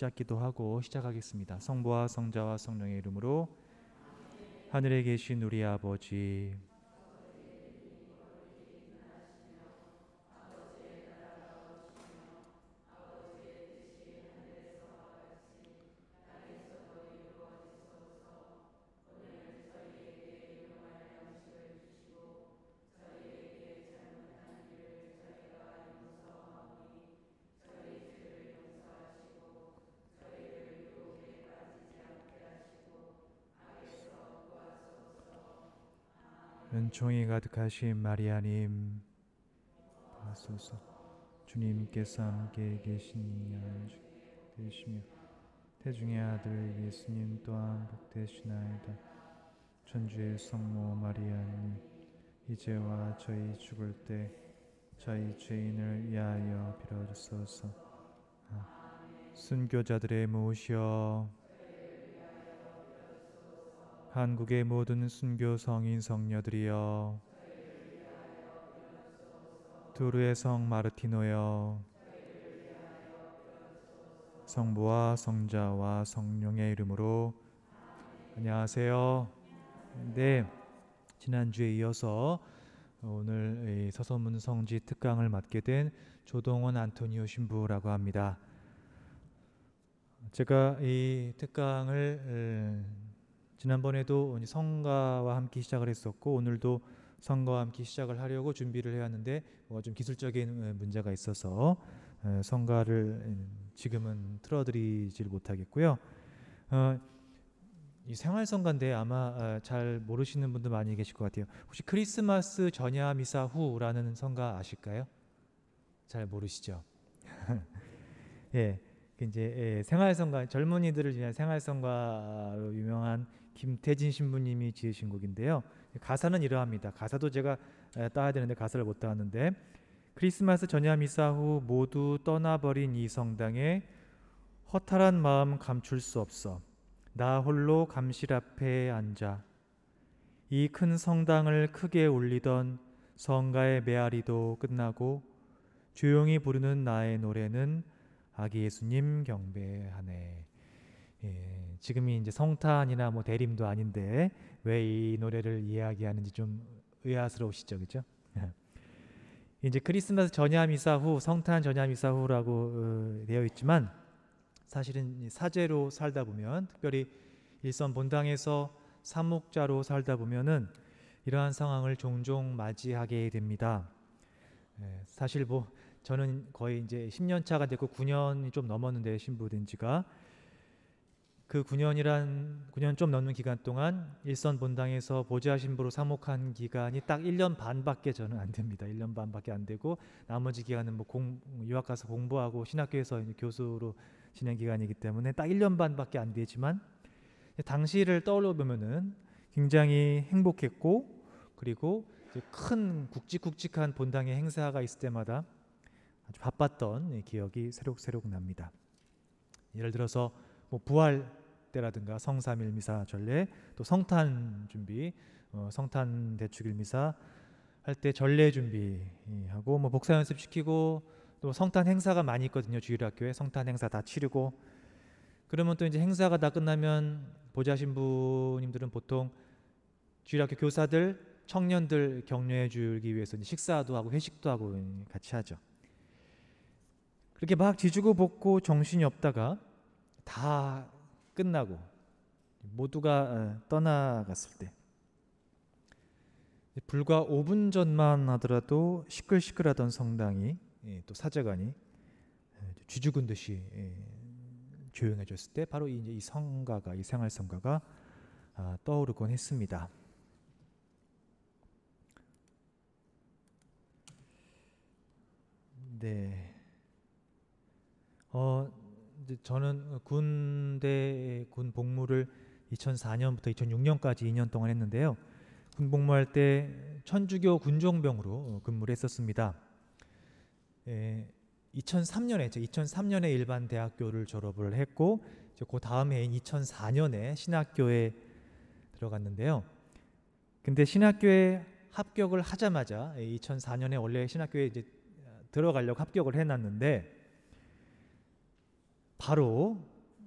시작 기도하고 시작하겠습니다. 성부와 성자와 성령의 이름으로 하늘에 계신 우리 아버지 은총이 가득하신 마리아님 하소서 주님께서 함께 계시니 되시며 태중의 아들 예수님 또한 복되시나이다 천주의 성모 마리아님 이제와 저희 죽을 때 저희 죄인을 위하여 빌어주소서 아, 순교자들의 모시여 한국의 모든 순교 성인 성녀들이여 두루의 성 마르티노여 성부와 성자와 성령의 이름으로 안녕하세요. 네, 지난주에 이어서 오늘 서서문 성지 특강을 맡게 된 조동원 안토니오 신부라고 합니다. 제가 이 특강을 음, 지난번에도 성가와 함께 시작을 했었고 오늘도 성가와 함께 시작을 하려고 준비를 해왔는데 뭐가 좀 기술적인 어, 문제가 있어서 어, 성가를 음, 지금은 틀어드리질 못하겠고요. 어, 이 생활 성가인데 아마 잘 모르시는 분도 많이 계실 것 같아요. 혹시 크리스마스 전야 미사 후라는 성가 아실까요? 잘 모르시죠? 예, 그 이제 예, 생활 성가 젊은이들을 위한 생활 성가로 유명한 김태진 신부님이 지으신 곡인데요. 가사는 이러합니다. 가사도 제가 따야 되는데 가사를 못 따왔는데 크리스마스 전야 미사 후 모두 떠나버린 이 성당에 허탈한 마음 감출 수 없어 나 홀로 감실 앞에 앉아 이 큰 성당을 크게 울리던 성가의 메아리도 끝나고 조용히 부르는 나의 노래는 아기 예수님 경배하네. 예. 지금이 이제 성탄이나 뭐 대림도 아닌데 왜 이 노래를 이야기하는지 좀 의아스러우시죠, 그죠 예. 이제 크리스마스 전야 미사 후 성탄 전야 미사 후라고 어, 되어 있지만 사실은 사제로 살다 보면 특별히 일선 본당에서 사목자로 살다 보면은 이러한 상황을 종종 맞이하게 됩니다. 에, 예, 사실 뭐 저는 거의 이제 10년 차가 됐고 9년이 좀 넘었는데 신부된 지가 그 9년이란 9년 좀 넘는 기간 동안 일선 본당에서 보좌 신부로 사목한 기간이 딱 1년 반밖에 저는 안 됩니다. 1년 반밖에 안 되고 나머지 기간은 뭐 공, 유학 가서 공부하고 신학교에서 교수로 진행 기간이기 때문에 딱 1년 반밖에 안 되지만 당시를 떠올려 보면은 굉장히 행복했고 그리고 큰 굵직굵직한 본당의 행사가 있을 때마다 아주 바빴던 기억이 새록새록 납니다. 예를 들어서 뭐 부활 때라든가 성삼일 미사 전례 또 성탄 준비 어, 성탄 대축일 미사 할 때 전례 준비하고 뭐 복사 연습 시키고 또 성탄 행사가 많이 있거든요 주일 학교에 성탄 행사 다 치르고 그러면 또 이제 행사가 다 끝나면 보좌 신부님들은 보통 주일 학교 교사들 청년들 격려해 주기 위해서 식사도 하고 회식도 하고 같이 하죠. 그렇게 막 뒤죽어 벗고 정신이 없다가 다 끝나고 모두가 어, 떠나갔을 때 불과 5분 전만 하더라도 시끌시끌하던 성당이 예, 또 사제관이 어, 쥐죽은 듯이 예, 조용해졌을 때 바로 이제 이 성가가 이 생활 성가가 아, 떠오르곤 했습니다. 네. 어, 저는 군대 군 복무를 2004년부터 2006년까지 2년 동안 했는데요. 군 복무할 때 천주교 군종병으로 근무를 했었습니다. 에, 2003년에 2003년에 일반 대학교를 졸업을 했고 그 다음 해인 2004년에 신학교에 들어갔는데요. 근데 신학교에 합격을 하자마자 2004년에 원래 신학교에 이제 들어가려고 합격을 해놨는데 바로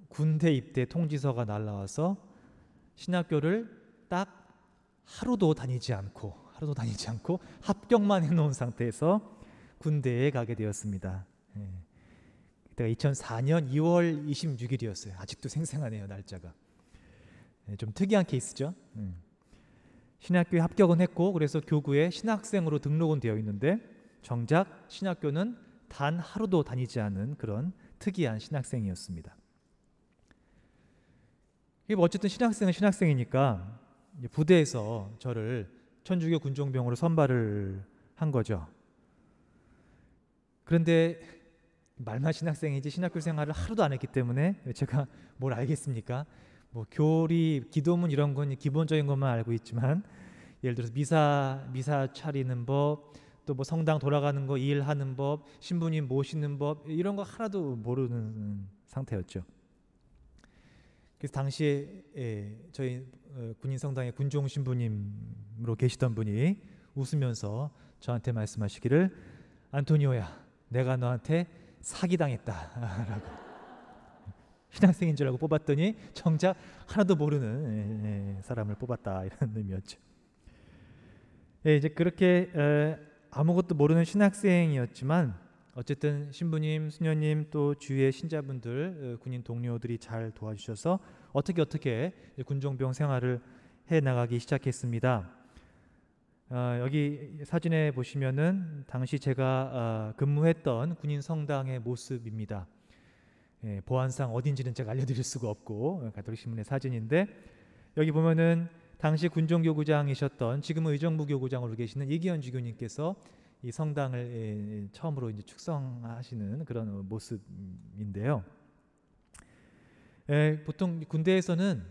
군대 입대 통지서가 날라와서 신학교를 딱 하루도 다니지 않고 하루도 다니지 않고 합격만 해놓은 상태에서 군대에 가게 되었습니다. 예. 그때가 2004년 2월 26일이었어요. 아직도 생생하네요 날짜가. 예, 좀 특이한 케이스죠. 음. 신학교에 합격은 했고 그래서 교구에 신학생으로 등록은 되어 있는데 정작 신학교는 단 하루도 다니지 않은 그런 특이한 신학생이었습니다. 뭐 어쨌든 신학생은 신학생이니까 부대에서 저를 천주교 군종병으로 선발을 한 거죠. 그런데 말만 신학생이지 신학교 생활을 하루도 안 했기 때문에 제가 뭘 알겠습니까? 뭐 교리, 기도문 이런 건 기본적인 것만 알고 있지만 예를 들어서 미사 미사 차리는 법, 또뭐 성당 돌아가는 거, 일하는 법, 신부님 모시는 법 이런 거 하나도 모르는 상태였죠. 그래서 당시에 예, 저희 어, 군인 성당의 군종 신부님으로 계시던 분이 웃으면서 저한테 말씀하시기를 안토니오야, 내가 너한테 사기당했다라고. 신학생인 줄 알고 뽑았더니 정작 하나도 모르는 예, 예, 사람을 뽑았다 이런 의미였죠. 예, 이제 그렇게 어, 아무것도 모르는 신학생이었지만 어쨌든 신부님, 수녀님 또 주위의 신자분들, 어, 군인 동료들이 잘 도와주셔서 어떻게 어떻게 군종병 생활을 해 나가기 시작했습니다. 어, 여기 사진에 보시면은 당시 제가 어, 근무했던 군인 성당의 모습입니다. 예, 보안상 어딘지는 제가 알려드릴 수가 없고 어, 가톨릭 신문의 사진인데 여기 보면은 당시 군종교구장이셨던 지금 의정부 교구장으로 계시는 이기현 주교님께서 이 성당을 예, 예, 처음으로 이제 축성하시는 그런 모습인데요. 예, 보통 군대에서는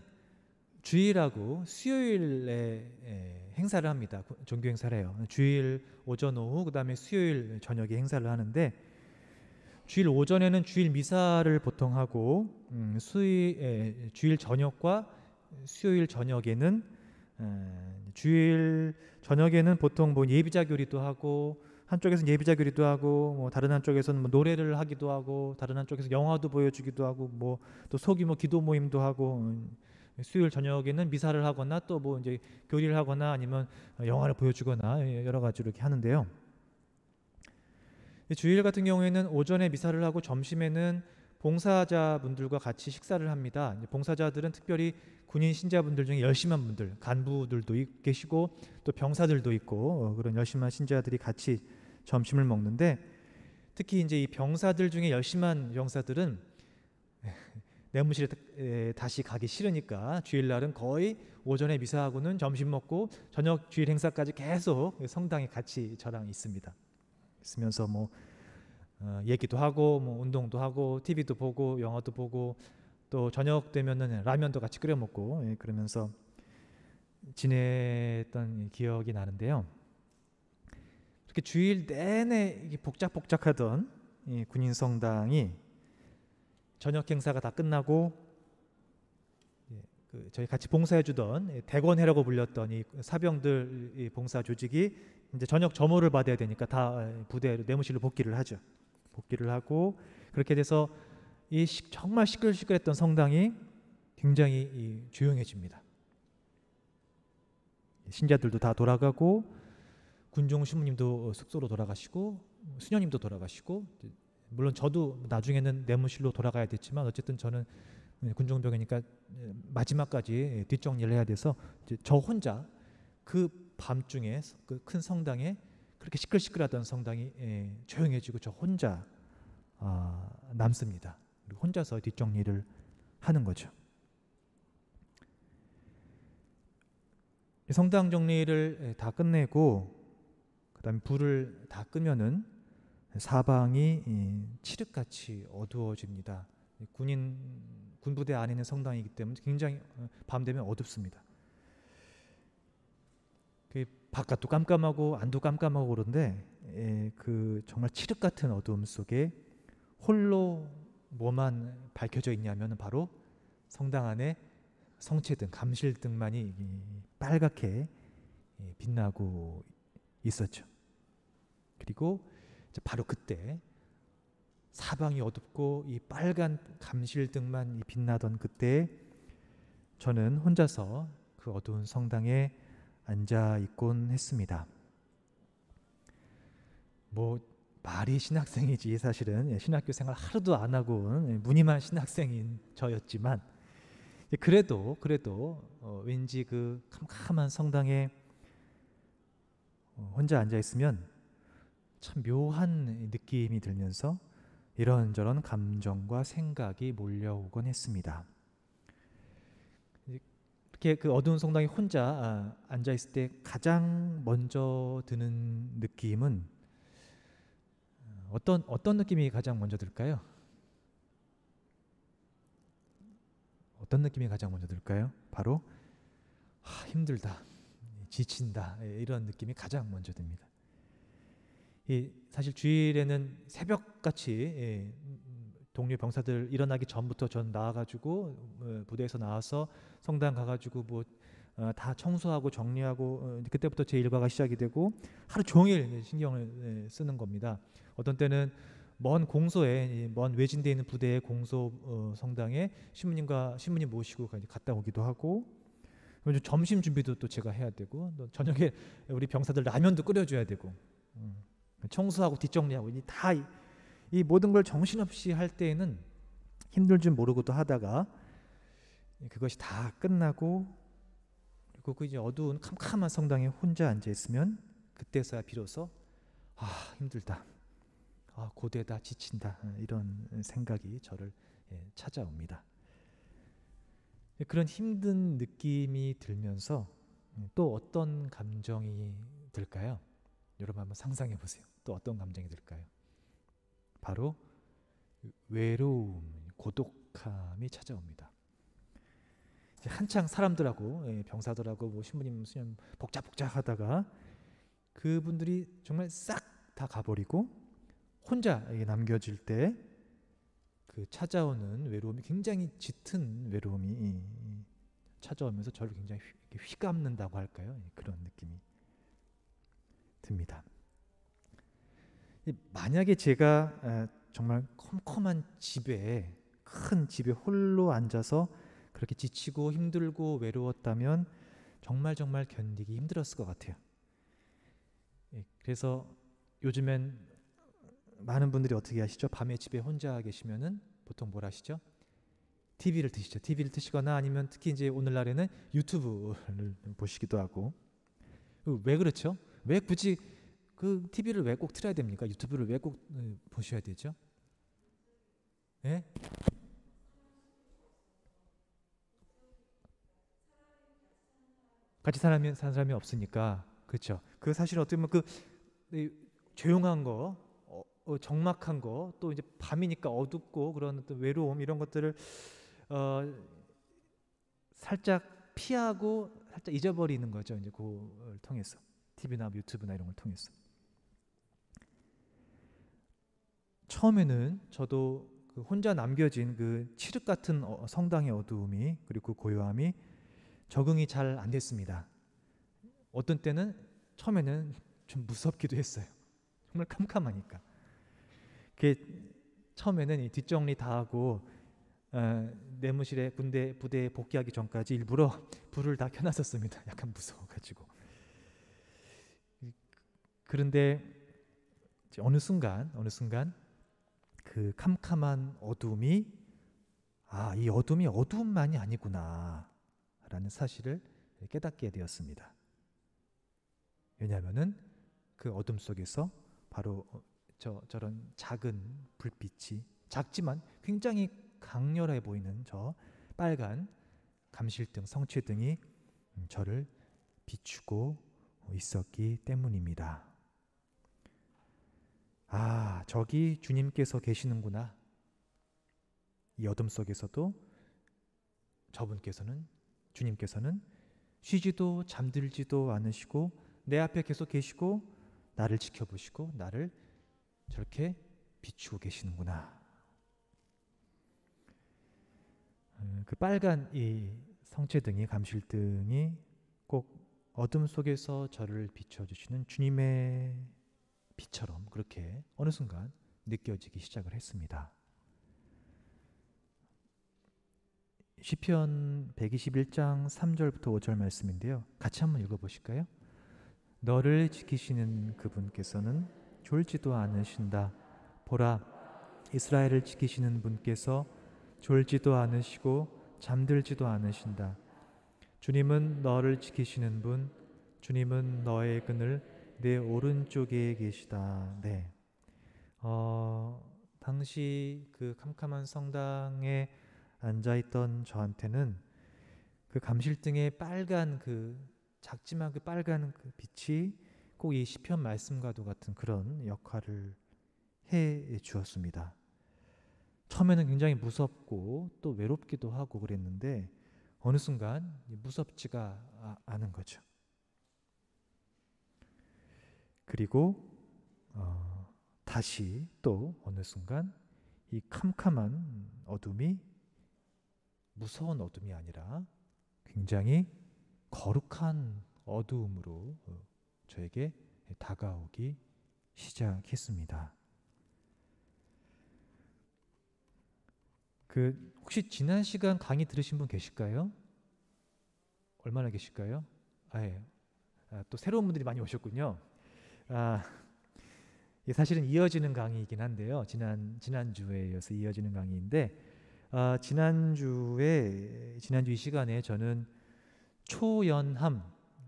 주일하고 수요일에 행사를 합니다. 종교 행사를 해요. 주일 오전 오후 그다음에 수요일 저녁에 행사를 하는데 주일 오전에는 주일 미사를 보통 하고 음, 수일 주일 저녁과 수요일 저녁에는 예, 주일 저녁에는 보통 뭐 예비자 교리도 하고 한쪽에서는 예비자 교리도 하고 뭐 다른 한쪽에서는 뭐 노래를 하기도 하고 다른 한쪽에서 영화도 보여주기도 하고 뭐또 소규모 기도 모임도 하고 음, 수요일 저녁에는 미사를 하거나 또뭐 이제 교리를 하거나 아니면 영화를 보여주거나 예, 여러 가지로 이렇게 하는데요. 주일 같은 경우에는 오전에 미사를 하고 점심에는 봉사자분들과 같이 식사를 합니다. 봉사자들은 특별히 군인 신자분들 중에 열심한 분들, 간부들도 계시고 또 병사들도 있고 어, 그런 열심한 신자들이 같이 점심을 먹는데 특히 이제 이 병사들 중에 열심한 병사들은 내무실에 다시 가기 싫으니까 주일날은 거의 오전에 미사하고는 점심 먹고 저녁 주일 행사까지 계속 성당에 같이 저랑 있습니다. 있으면서 뭐 어, 얘기도 하고 뭐 운동도 하고 TV도 보고 영화도 보고 또 저녁 되면은 라면도 같이 끓여 먹고 예, 그러면서 지냈던 기억이 나는데요. 그렇게 주일 내내 복작복작하던 군인 성당이 저녁 행사가 다 끝나고 예, 그 저희 같이 봉사해주던 대권회라고 불렸던 이 사병들 이 봉사 조직이 이제 저녁 점호를 받아야 되니까 다 예, 부대 내무실로 복귀를 하죠. 복귀를 하고 그렇게 돼서 이 정말 시끌시끌했던 성당이 굉장히 조용해집니다. 신자들도 다 돌아가고 군종 신부님도 숙소로 돌아가시고 수녀님도 돌아가시고 물론 저도 나중에는 내무실로 돌아가야 됐지만 어쨌든 저는 군종병이니까 마지막까지 뒷정리를 해야 돼서 저 혼자 그 밤중에 그 큰 성당에 그렇게 시끌시끌하던 성당이 예, 조용해지고 저 혼자 아, 남습니다. 혼자서 뒷정리를 하는 거죠. 성당 정리를 예, 다 끝내고 그다음 불을 다 끄면은 사방이 예, 칠흑같이 어두워집니다. 군인 군부대 안에 있는 성당이기 때문에 굉장히 어, 밤 되면 어둡습니다. 그 바깥도 깜깜하고 안도 깜깜하고 그런데 예, 그 정말 칠흑 같은 어둠 속에 홀로 뭐만 밝혀져 있냐면 바로 성당 안에 성체등, 감실등만이 빨갛게 예, 빛나고 있었죠. 그리고 바로 그때 사방이 어둡고 이 빨간 감실등만 빛나던 그때 저는 혼자서 그 어두운 성당에 앉아 있곤 했습니다. 뭐 말이 신학생이지 사실은 예, 신학교 생활 하루도 안 하고 예, 무늬만 신학생인 저였지만 그래도 그래도 어, 왠지 그 캄캄한 성당에 어, 혼자 앉아 있으면 참 묘한 느낌이 들면서 이런저런 감정과 생각이 몰려오곤 했습니다. 이렇게 그 어두운 성당에 혼자 아, 앉아 있을 때 가장 먼저 드는 느낌은 어떤 어떤 느낌이 가장 먼저 들까요? 어떤 느낌이 가장 먼저 들까요? 바로 아, 힘들다, 지친다 예, 이런 느낌이 가장 먼저 듭니다. 사실 주일에는 새벽 같이 예, 동료 병사들 일어나기 전부터 전 나와가지고 어, 부대에서 나와서 성당 가가지고 뭐다 어, 청소하고 정리하고 어, 그때부터 제 일과가 시작이 되고 하루 종일 신경을 예, 쓰는 겁니다. 어떤 때는 먼 공소에 먼 외진데 있는 부대의 공소 성당에 신부님과 신부님 모시고 갔다 오기도 하고 점심 준비도 또 제가 해야 되고 저녁에 우리 병사들 라면도 끓여줘야 되고 음, 청소하고 뒷정리하고 다이 모든 걸 정신없이 할 때에는 힘들 줄 모르고도 하다가 그것이 다 끝나고 그리고 그 이제 어두운 캄캄한 성당에 혼자 앉아 있으면 그때서야 비로소 아 힘들다, 아 고되다, 지친다 이런 생각이 저를 예, 찾아옵니다. 그런 힘든 느낌이 들면서 또 어떤 감정이 들까요? 여러분 한번 상상해 보세요. 또 어떤 감정이 들까요? 바로 외로움, 고독함이 찾아옵니다. 한창 사람들하고 예, 병사들하고 뭐 신부님, 수님 복잡복잡하다가 그분들이 정말 싹 다 가버리고 혼자 남겨질 때 그 찾아오는 외로움이 굉장히 짙은 외로움이 찾아오면서 저를 굉장히 휘감는다고 할까요? 예, 그런 느낌이 듭니다. 만약에 제가 정말 컴컴한 집에 큰 집에 홀로 앉아서 그렇게 지치고 힘들고 외로웠다면 정말 정말 견디기 힘들었을 것 같아요. 예, 그래서 요즘엔 많은 분들이 어떻게 하시죠? 밤에 집에 혼자 계시면은 보통 뭘 하시죠? TV를 드시죠. TV를 드시거나 아니면 특히 이제 오늘날에는 유튜브를 보시기도 하고 왜 그렇죠? 왜 굳이 그 TV를 왜 꼭 틀어야 됩니까? 유튜브를 왜꼭 어, 보셔야 되죠? 예? 같이 사람이 산 사람이 없으니까 그렇죠. 그 사실 어떻게 보면 그 조용한 거, 어, 어, 적막한 거, 또 이제 밤이니까 어둡고 그런 어떤 외로움 이런 것들을 어, 살짝 피하고 살짝 잊어버리는 거죠. 이제 그걸 통해서 TV나 유튜브나 이런 걸 통해서. 처음에는 저도 그 혼자 남겨진 그 칠흑 같은 어, 성당의 어두움이 그리고 그 고요함이 적응이 잘 안 됐습니다. 어떤 때는 처음에는 좀 무섭기도 했어요. 정말 캄캄하니까. 처음에는 이 뒷정리 다 하고 어, 내무실에 군대 부대에 복귀하기 전까지 일부러 불을 다 켜놨었습니다. 약간 무서워가지고. 그런데 어느 순간 어느 순간 그 캄캄한 어둠이 아, 이 어둠이 어둠만이 아니구나 라는 사실을 깨닫게 되었습니다. 왜냐하면그 어둠 속에서 바로 어, 저 저런 작은 불빛이 작지만 굉장히 강렬해 보이는 저 빨간 감실등, 성취등이 음, 저를 비추고 있었기 때문입니다. 아, 저기 주님께서 계시는구나. 이 어둠 속에서도 저분께서는 주님께서는 쉬지도 잠들지도 않으시고 내 앞에 계속 계시고 나를 지켜보시고 나를 저렇게 비추고 계시는구나. 음, 그 빨간 이 성체등이 감실등이 꼭 어둠 속에서 저를 비춰주시는 주님의 빛처럼 그렇게 어느 순간 느껴지기 시작을 했습니다. 시편 121장 3절부터 5절 말씀인데요. 같이 한번 읽어 보실까요? 너를 지키시는 그분께서는 졸지도 않으신다. 보라 이스라엘을 지키시는 분께서 졸지도 않으시고 잠들지도 않으신다. 주님은 너를 지키시는 분, 주님은 너의 끈을 내 오른쪽에 계시다. 네. 어, 당시 그 캄캄한 성당에 앉아있던 저한테는 그 감실등의 빨간 그 작지만 그 빨간 그 빛이 꼭 이 시편 말씀과도 같은 그런 역할을 해 주었습니다. 처음에는 굉장히 무섭고 또 외롭기도 하고 그랬는데 어느 순간 무섭지가 아, 않은 거죠. 그리고 어, 다시 또 어느 순간 이 캄캄한 어둠이 무서운 어둠이 아니라 굉장히 거룩한 어두움으로 어, 저에게 다가오기 시작했습니다. 그 혹시 지난 시간 강의 들으신 분 계실까요? 얼마나 계실까요? 아예 아, 또 새로운 분들이 많이 오셨군요. 아, 사실은 이어지는 강의이긴 한데요. 지난 지난 주에 이어서 이어지는 강의인데 아, 지난 주에 지난 주이 시간에 저는 초연함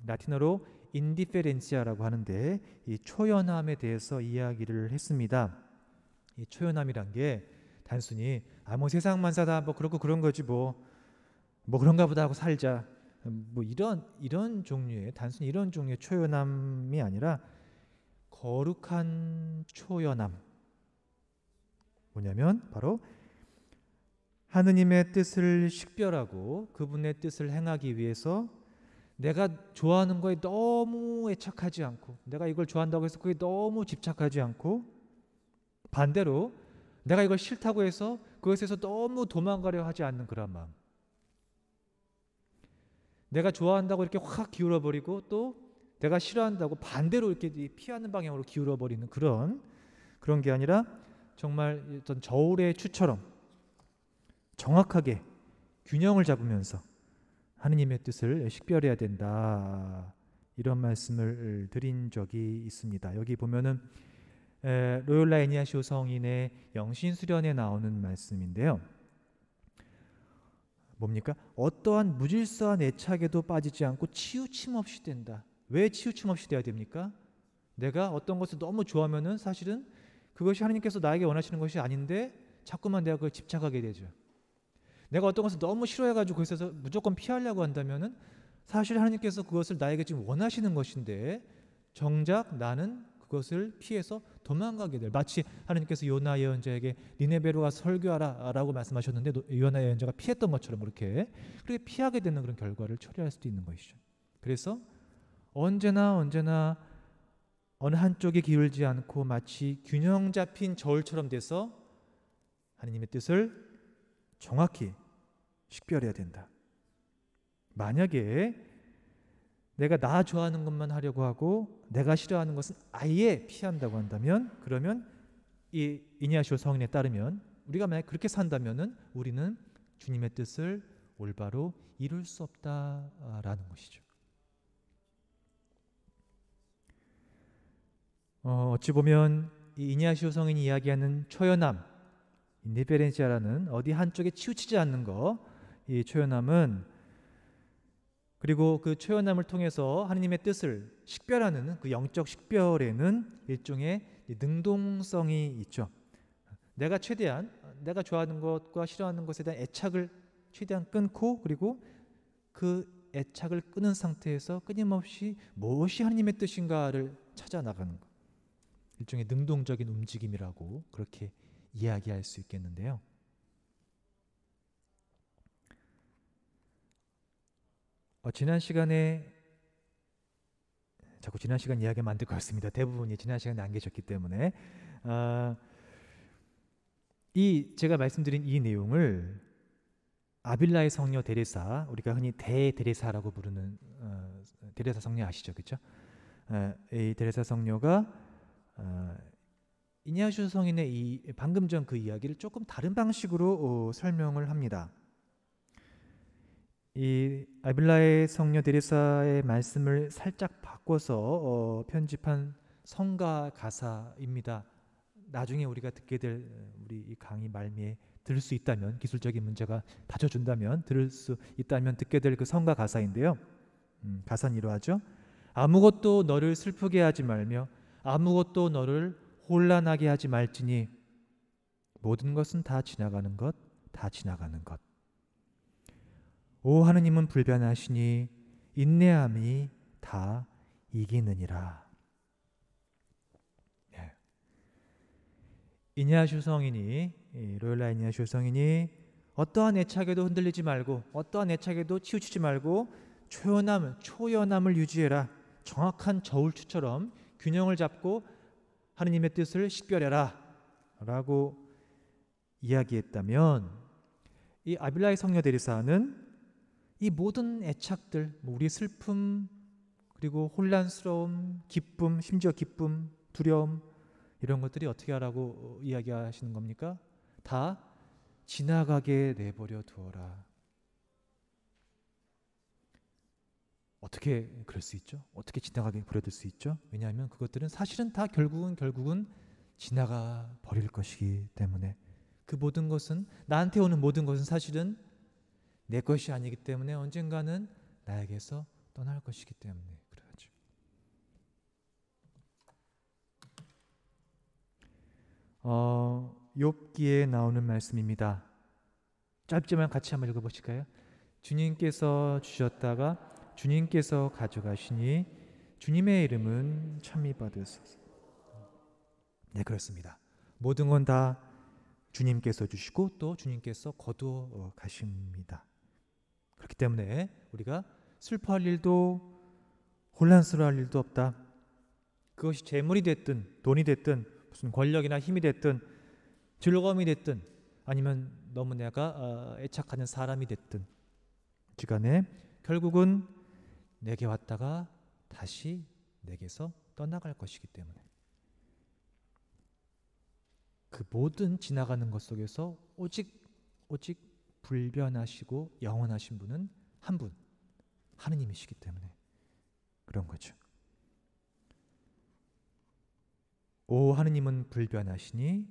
라틴어로 인디페렌시아라고 하는데 이 초연함에 대해서 이야기를 했습니다. 이 초연함이란 게 단순히 아뭐 세상만 사다 뭐 그렇고 그런 거지 뭐뭐 뭐 그런가 보다 하고 살자 뭐 이런 이런 종류의 단순히 이런 종류의 초연함이 아니라 거룩한 초연함. 뭐냐면 바로 하느님의 뜻을 식별하고 그분의 뜻을 행하기 위해서 내가 좋아하는 거에 너무 애착하지 않고 내가 이걸 좋아한다고 해서 그게 너무 집착하지 않고 반대로 내가 이걸 싫다고 해서 그것에서 너무 도망가려 하지 않는 그런 마음. 내가 좋아한다고 이렇게 확 기울어 버리고 또 내가 싫어한다고 반대로 이렇게 피하는 방향으로 기울어 버리는 그런 그런 게 아니라 정말 어떤 저울의 추처럼 정확하게 균형을 잡으면서 하느님의 뜻을 식별해야 된다 이런 말씀을 드린 적이 있습니다. 여기 보면은 로욜라 애니아시오 성인의 영신 수련에 나오는 말씀인데요. 뭡니까? 어떠한 무질서한 애착에도 빠지지 않고 치우침 없이 된다. 왜 치우침 없이 돼야 됩니까? 내가 어떤 것을 너무 좋아하면은 사실은 그것이 하나님께서 나에게 원하시는 것이 아닌데 자꾸만 내가 그걸 집착하게 되죠. 내가 어떤 것을 너무 싫어해가지고 그것서 무조건 피하려고 한다면은 사실 하나님께서 그것을 나에게 지금 원하시는 것인데 정작 나는 그것을 피해서 도망가게 될 마치 하나님께서 요나 예언자에게 니네베로가 설교하라라고 말씀하셨는데 요나 예언자가 피했던 것처럼 그렇게 그렇게 피하게 되는 그런 결과를 초래할 수도 있는 것이죠. 그래서 언제나 언제나 어느 한쪽에 기울지 않고 마치 균형 잡힌 저울처럼 돼서 하느님의 뜻을 정확히 식별해야 된다. 만약에 내가 나 좋아하는 것만 하려고 하고 내가 싫어하는 것은 아예 피한다고 한다면 그러면 이 이니아시오 성인에 따르면 우리가 만약 그렇게 산다면은 우리는 주님의 뜻을 올바로 이룰 수 없다라는 것이죠. 어, 어찌 보면 이 이냐시오 성인이 이야기하는 초연함, 니베렌시아라는 어디 한쪽에 치우치지 않는 것, 이 초연함은 그리고 그 초연함을 통해서 하느님의 뜻을 식별하는 그 영적 식별에는 일종의 능동성이 있죠. 내가 최대한 내가 좋아하는 것과 싫어하는 것에 대한 애착을 최대한 끊고 그리고 그 애착을 끊은 상태에서 끊임없이 무엇이 하느님의 뜻인가를 찾아 나가는 것. 일종의 능동적인 움직임이라고 그렇게 이야기할 수 있겠는데요. 어, 지난 시간에 자꾸 지난 시간 이야기만 안것 같습니다. 대부분이 지난 시간에 안 계셨기 때문에 어, 이 제가 말씀드린 이 내용을 아빌라의 성녀 데레사 우리가 흔히 대데레사라고 부르는 어, 데레사 성녀 아시죠, 그렇죠? 이 데레사 성녀가 어, 이니냐슈 성인의 이 방금 전 그 이야기를 조금 다른 방식으로 어, 설명을 합니다. 이 아빌라의 성녀 데레사의 말씀을 살짝 바꿔서 어, 편집한 성가 가사입니다. 나중에 우리가 듣게 될 우리 이 강의 말미에 들을 수 있다면 기술적인 문제가 다져준다면 들을 수 있다면 듣게 될 그 성가 가사인데요. 음, 가사는 이러하죠. 아무것도 너를 슬프게 하지 말며 아무것도 너를 혼란하게 하지 말지니 모든 것은 다 지나가는 것, 다 지나가는 것. 오 하느님은 불변하시니 인내함이 다 이기느니라. 네. 이냐슈 성인이 로열라 이냐슈 성인이 어떠한 애착에도 흔들리지 말고 어떠한 애착에도 치우치지 말고 초연함 초연함을 유지해라. 정확한 저울추처럼 균형을 잡고 하느님의 뜻을 식별해라 라고 이야기했다면 이 아빌라의 성녀 데리사는 이 모든 애착들, 뭐 우리 슬픔, 그리고 혼란스러움, 기쁨, 심지어 기쁨, 두려움 이런 것들이 어떻게 하라고 이야기하시는 겁니까? 다 지나가게 내버려 두어라. 어떻게 그럴 수 있죠? 어떻게 지나가게 버려둘 수 있죠? 왜냐하면 그것들은 사실은 다 결국은 결국은 지나가 버릴 것이기 때문에 그 모든 것은 나한테 오는 모든 것은 사실은 내 것이 아니기 때문에 언젠가는 나에게서 떠날 것이기 때문에 그러죠. 어, 욥기에 나오는 말씀입니다. 짧지만 같이 한번 읽어 보실까요? 주님께서 주셨다가 주님께서 가져가시니 주님의 이름은 참이 받으소서. 네, 그렇습니다. 모든 건 다 주님께서 주시고 또 주님께서 거두어 가십니다. 그렇기 때문에 우리가 슬퍼할 일도 혼란스러워 일도 없다. 그것이 재물이 됐든 돈이 됐든 무슨 권력이나 힘이 됐든 즐거움이 됐든 아니면 너무 내가 어, 애착하는 사람이 됐든 시간에 결국은 내게 왔다가 다시 내게서 떠나갈 것이기 때문에 그 모든 지나가는 것 속에서 오직 오직 불변하시고 영원하신 분은 한 분, 하느님이시기 때문에 그런 거죠. 오 하느님은 불변하시니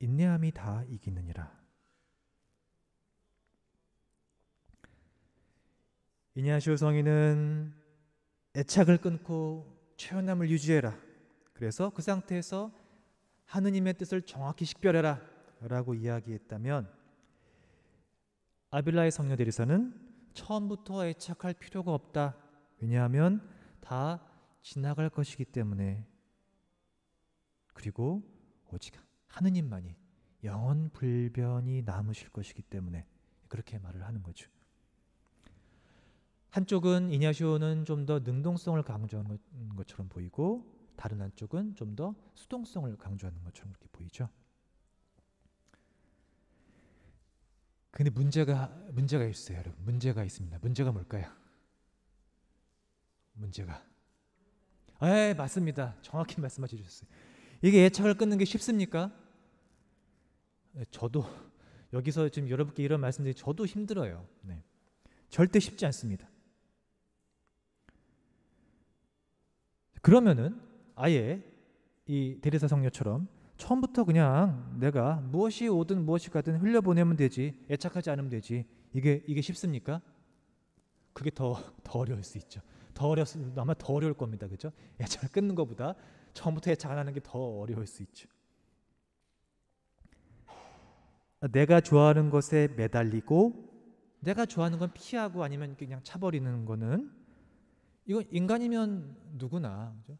인내함이 다 이기느니라. 이냐시오 성인은 애착을 끊고 최연함을 유지해라. 그래서 그 상태에서 하느님의 뜻을 정확히 식별해라. 라고 이야기했다면 아빌라의 성녀들에서는 처음부터 애착할 필요가 없다. 왜냐하면 다 지나갈 것이기 때문에 그리고 오직 하느님만이 영원 불변이 남으실 것이기 때문에 그렇게 말을 하는 거죠. 한쪽은 이냐시오는 좀 더 능동성을 강조하는 것처럼 보이고 다른 한쪽은 좀 더 수동성을 강조하는 것처럼 그렇게 보이죠. 근데 문제가 문제가 있어요, 여러분. 문제가 있습니다. 문제가 뭘까요? 문제가 에 맞습니다. 정확히 말씀해 주셨어요. 이게 예착을 끊는 게 쉽습니까? 네, 저도 여기서 지금 여러분께 이런 말씀드리 저도 힘들어요. 네. 절대 쉽지 않습니다. 그러면은 아예 이 대리사 성녀처럼 처음부터 그냥 내가 무엇이 오든 무엇이 가든 흘려보내면 되지 애착하지 않으면 되지 이게 이게 쉽습니까? 그게 더 더 어려울 수 있죠. 더 어렵 아마 더 어려울 겁니다. 그죠? 애착을 끊는 것보다 처음부터 애착 안 하는 게 더 어려울 수 있죠. 내가 좋아하는 것에 매달리고 내가 좋아하는 건 피하고 아니면 그냥 차버리는 거는 이건 인간이면 누구나 그죠?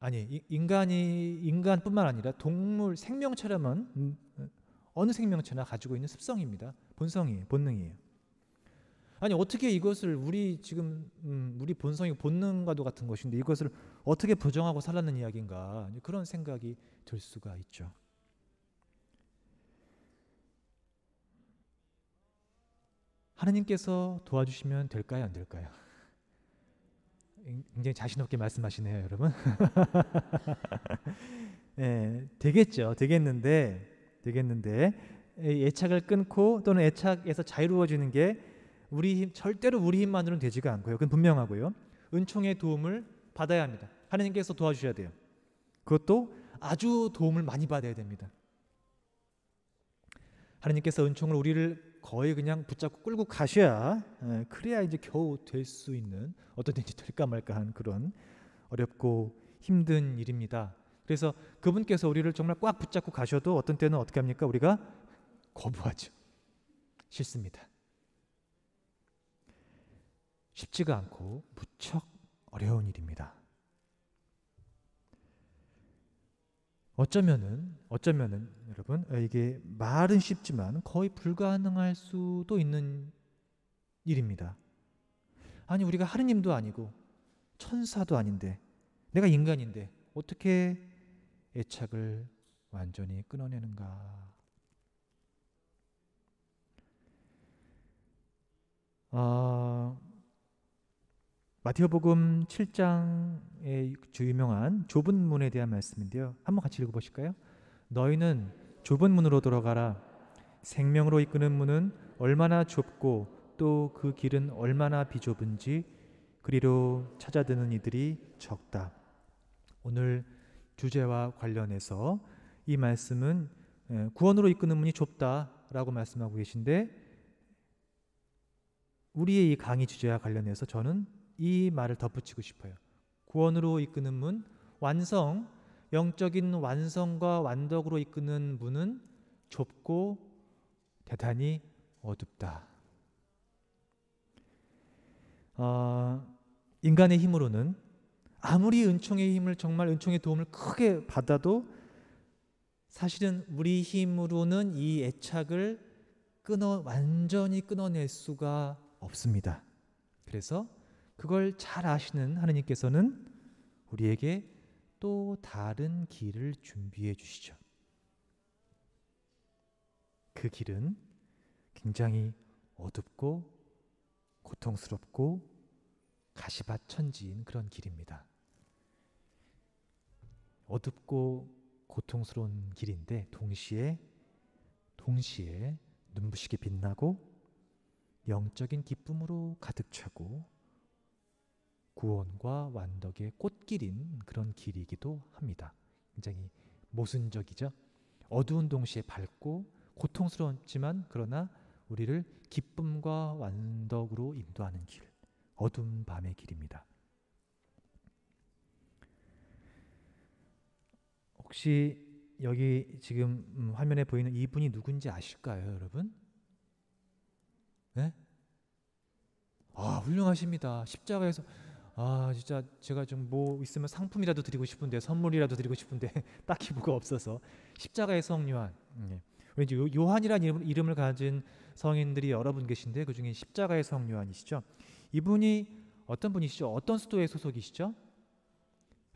아니 인간이 인간뿐만 아니라 동물 생명체라면 음, 음, 어느 생명체나 가지고 있는 습성입니다. 본성이에요, 본능이에요. 아니 어떻게 이것을 우리 지금 음, 우리 본성이 본능과도 같은 것인데 이것을 어떻게 부정하고 살라는 이야기인가 그런 생각이 들 수가 있죠. 하나님께서 도와주시면 될까요, 안 될까요? 굉장히 자신 없게 말씀하시네요, 여러분. 예, 되겠죠. 되겠는데 되겠는데 예, 애착을 끊고 또는 애착에서 자유로워지는 게 우리 힘 절대로 우리 힘만으로는 되지가 않고요. 그건 분명하고요. 은총의 도움을 받아야 합니다. 하나님께서 도와주셔야 돼요. 그것도 아주 도움을 많이 받아야 됩니다. 하나님께서 은총을 우리를 거의 그냥 붙잡고 끌고 가셔야 예, 그래야 이제 겨우 될 수 있는 어떻든지 될까 말까한 그런 어렵고 힘든 일입니다. 그래서 그분께서 우리를 정말 꽉 붙잡고 가셔도 어떤 때는 어떻게 합니까? 우리가 거부하죠. 싫습니다. 쉽지가 않고 무척 어려운 일입니다. 어쩌면은 어쩌면은 여러분 이게 말은 쉽지만 거의 불가능할 수도 있는 일입니다. 아니 우리가 하느님도 아니고 천사도 아닌데 내가 인간인데 어떻게 애착을 완전히 끊어내는가? 아 마태복음 7장의 주 유명한 좁은 문에 대한 말씀인데요. 한번 같이 읽어 보실까요? 너희는 좁은 문으로 들어가라. 생명으로 이끄는 문은 얼마나 좁고 또 그 길은 얼마나 비좁은지 그리로 찾아드는 이들이 적다. 오늘 주제와 관련해서 이 말씀은 예, 구원으로 이끄는 문이 좁다라고 말씀하고 계신데 우리의 이 강의 주제와 관련해서 저는 이 말을 덧붙이고 싶어요. 구원으로 이끄는 문, 완성, 영적인 완성과 완덕으로 이끄는 문은 좁고 대단히 어둡다. 어, 인간의 힘으로는 아무리 은총의 힘을 정말 은총의 도움을 크게 받아도 사실은 우리 힘으로는 이 애착을 끊어 완전히 끊어낼 수가 없습니다. 그래서 그걸 잘 아시는 하느님께서는 우리에게 또 다른 길을 준비해 주시죠. 그 길은 굉장히 어둡고 고통스럽고 가시밭천지인 그런 길입니다. 어둡고 고통스러운 길인데 동시에 동시에 눈부시게 빛나고 영적인 기쁨으로 가득 차고 구원과 완덕의 꽃길인 그런 길이기도 합니다. 굉장히 모순적이죠. 어두운 동시에 밝고 고통스럽지만 그러나 우리를 기쁨과 완덕으로 인도하는 길, 어두운 밤의 길입니다. 혹시 여기 지금 화면에 보이는 이분이 누군지 아실까요, 여러분? 네? 아, 훌륭하십니다. 십자가에서 아 진짜 제가 좀 뭐 있으면 상품이라도 드리고 싶은데 선물이라도 드리고 싶은데 딱히 뭐가 없어서 십자가의 성 요한 네. 예. 왠지 요한이라는 이름을 가진 성인들이 여러 분 계신데 그 중에 십자가의 성 요한이시죠 이분이 어떤 분이시죠 어떤 수도의 소속이시죠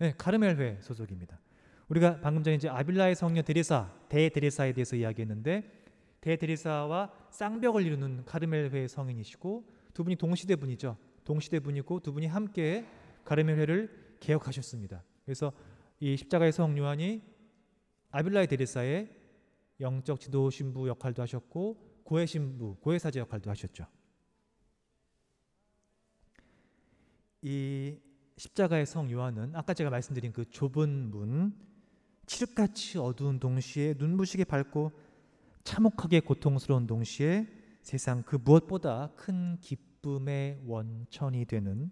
네, 가르멜회 소속입니다 우리가 방금 전에 이제 아빌라의 성녀 데레사 대데레사에 대해서 이야기했는데 대데레사와 쌍벽을 이루는 카르멜회 의 성인이시고 두 분이 동시대 분이죠 동시대 분이고 두 분이 함께 가르멜 회를 개혁하셨습니다. 그래서 이 십자가의 성 요한이 아빌라의 데리사의 영적 지도 신부 역할도 하셨고 고해 신부, 고해 사제 역할도 하셨죠. 이 십자가의 성 요한은 아까 제가 말씀드린 그 좁은 문, 칠흑같이 어두운 동시에 눈부시게 밝고 참혹하게 고통스러운 동시에 세상 그 무엇보다 큰 기쁨 기쁨의 원천이 되는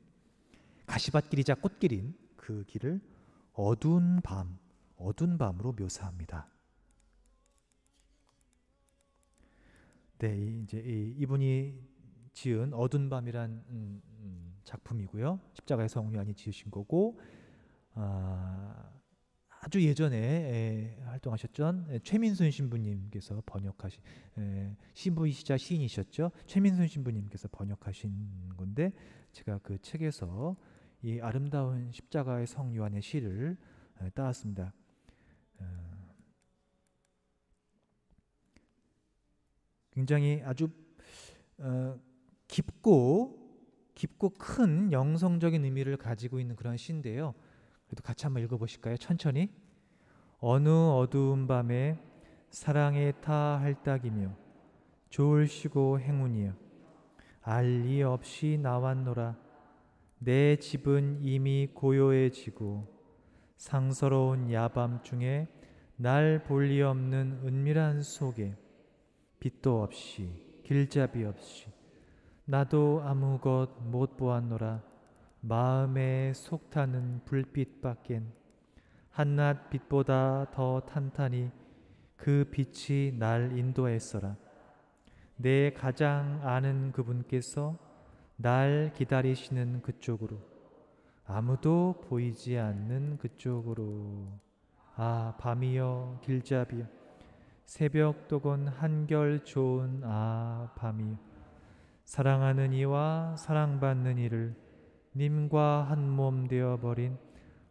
가시밭길이자 꽃길인 그 길을 어두운 밤, 어두운 밤으로 묘사합니다. 네, 이제 이분이 지은 어두운 밤이란 음, 음, 작품이고요. 십자가의 성요한이 지으신 거고 아, 아주 예전에 에, 예, 활동하셨던 에, 예, 최민순 신부님께서 번역하신 에, 예, 신부이시자 시인이셨죠. 최민순 신부님께서 번역하신 건데 제가 그 책에서 이 아름다운 십자가의 성 요한의 시를 에, 따왔습니다. 어, 굉장히 아주 어, 깊고 깊고 큰 영성적인 의미를 가지고 있는 그런 시인데요. 그래도 같이 한번 읽어보실까요? 천천히. 어느 어두운 밤에 사랑의 타 할딱이며 좋을시고 행운이여 알리 없이 나왔노라 내 집은 이미 고요해지고 상서로운 야밤 중에 날 볼 리 없는 은밀한 속에 빛도 없이 길잡이 없이 나도 아무것 못 보았노라 마음에 속타는 불빛 밖엔 한낮 빛보다 더 탄탄히 그 빛이 날 인도했어라. 내 가장 아는 그분께서 날 기다리시는 그쪽으로 아무도 보이지 않는 그쪽으로 아 밤이여 길잡이여 새벽 또건 한결 좋은 아 밤이여 사랑하는 이와 사랑받는 이를 님과 한 몸 되어 버린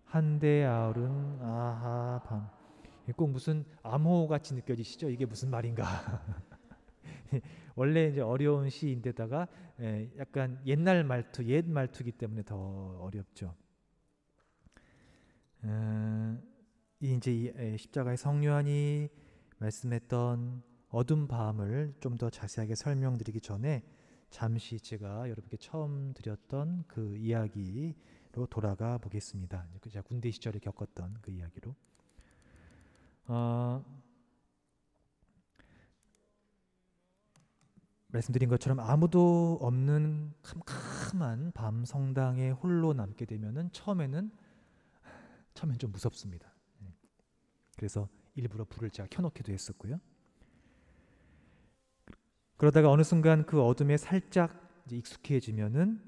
한대 아울은 아하 밤. 꼭 무슨 암호 같이 느껴지시죠? 이게 무슨 말인가? 원래 이제 어려운 시인데다가 예, 약간 옛날 말투, 옛 말투기 때문에 더 어렵죠. 어, 이제 예, 십자가의 성요한이 말씀했던 어둠 밤을 좀 더 자세하게 설명드리기 전에 잠시 제가 여러분께 처음 드렸던 그 이야기로 돌아가 보겠습니다. 그 제가 군대 시절에 겪었던 그 이야기로. 어, 말씀드린 것처럼 아무도 없는 캄캄한 밤 성당에 홀로 남게 되면은 처음에는 처음엔 좀 무섭습니다. 예. 그래서 일부러 불을 제가 켜놓기도 했었고요. 그러다가 어느 순간 그 어둠에 살짝 익숙해지면은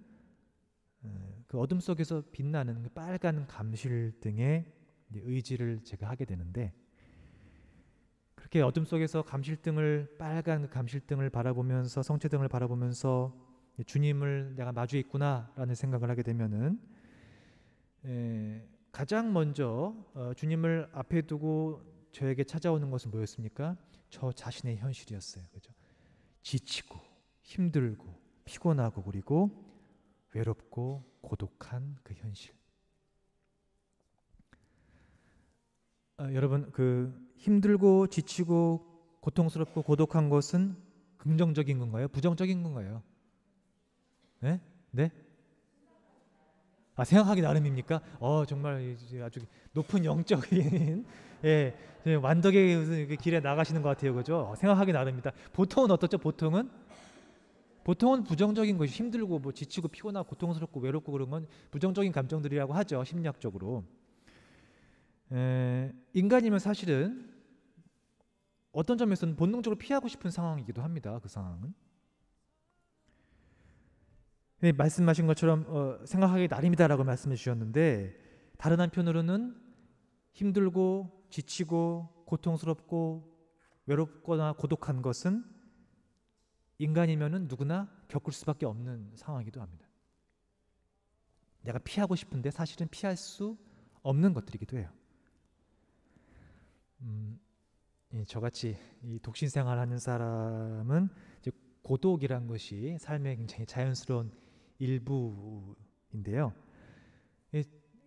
어, 그 어둠 속에서 빛나는 그 빨간 감실 등의 의지를 제가 하게 되는데 그렇게 어둠 속에서 감실등을 빨간 그 감실등을 바라보면서 성체등을 바라보면서 주님을 내가 마주해 있구나라는 생각을 하게 되면은 에, 예, 가장 먼저 어, 주님을 앞에 두고 저에게 찾아오는 것은 뭐였습니까? 저 자신의 현실이었어요. 그죠? 지치고 힘들고 피곤하고 그리고 외롭고 고독한 그 현실. 아, 여러분 그 힘들고 지치고 고통스럽고 고독한 것은 긍정적인 건가요? 부정적인 건가요? 네? 네? 아 생각하기 나름입니까? 어 정말 아주 높은 영적인 예, 네, 완덕의 길에 나가시는 것 같아요, 그죠? 생각하기 나름니다 보통은 어떻죠? 보통은 보통은 부정적인 것이 힘들고 뭐 지치고 피곤하고 고통스럽고 외롭고 그런 건 부정적인 감정들이라고 하죠 심리학적으로. 에, 인간이면 사실은 어떤 점에서는 본능적으로 피하고 싶은 상황이기도 합니다. 그 상황은. 네, 말씀하신 것처럼 어, 생각하기 나름이다라고 말씀해 주셨는데 다른 한편으로는 힘들고 지치고 고통스럽고 외롭거나 고독한 것은 인간이면 누구나 겪을 수밖에 없는 상황이기도 합니다. 내가 피하고 싶은데 사실은 피할 수 없는 것들이기도 해요. 음, 예, 저같이 이 독신 생활하는 사람은 고독이란 것이 삶의 굉장히 자연스러운 일부인데요.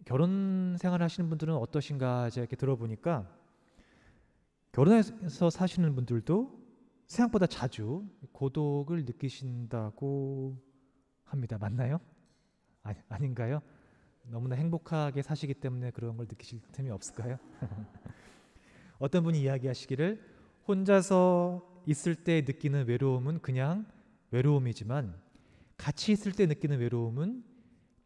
결혼 생활하시는 분들은 어떠신가 제가 이렇게 들어보니까 결혼해서 사시는 분들도 생각보다 자주 고독을 느끼신다고 합니다. 맞나요? 아니, 아닌가요? 너무나 행복하게 사시기 때문에 그런 걸 느끼실 틈이 없을까요? 어떤 분이 이야기하시기를 혼자서 있을 때 느끼는 외로움은 그냥 외로움이지만 같이 있을 때 느끼는 외로움은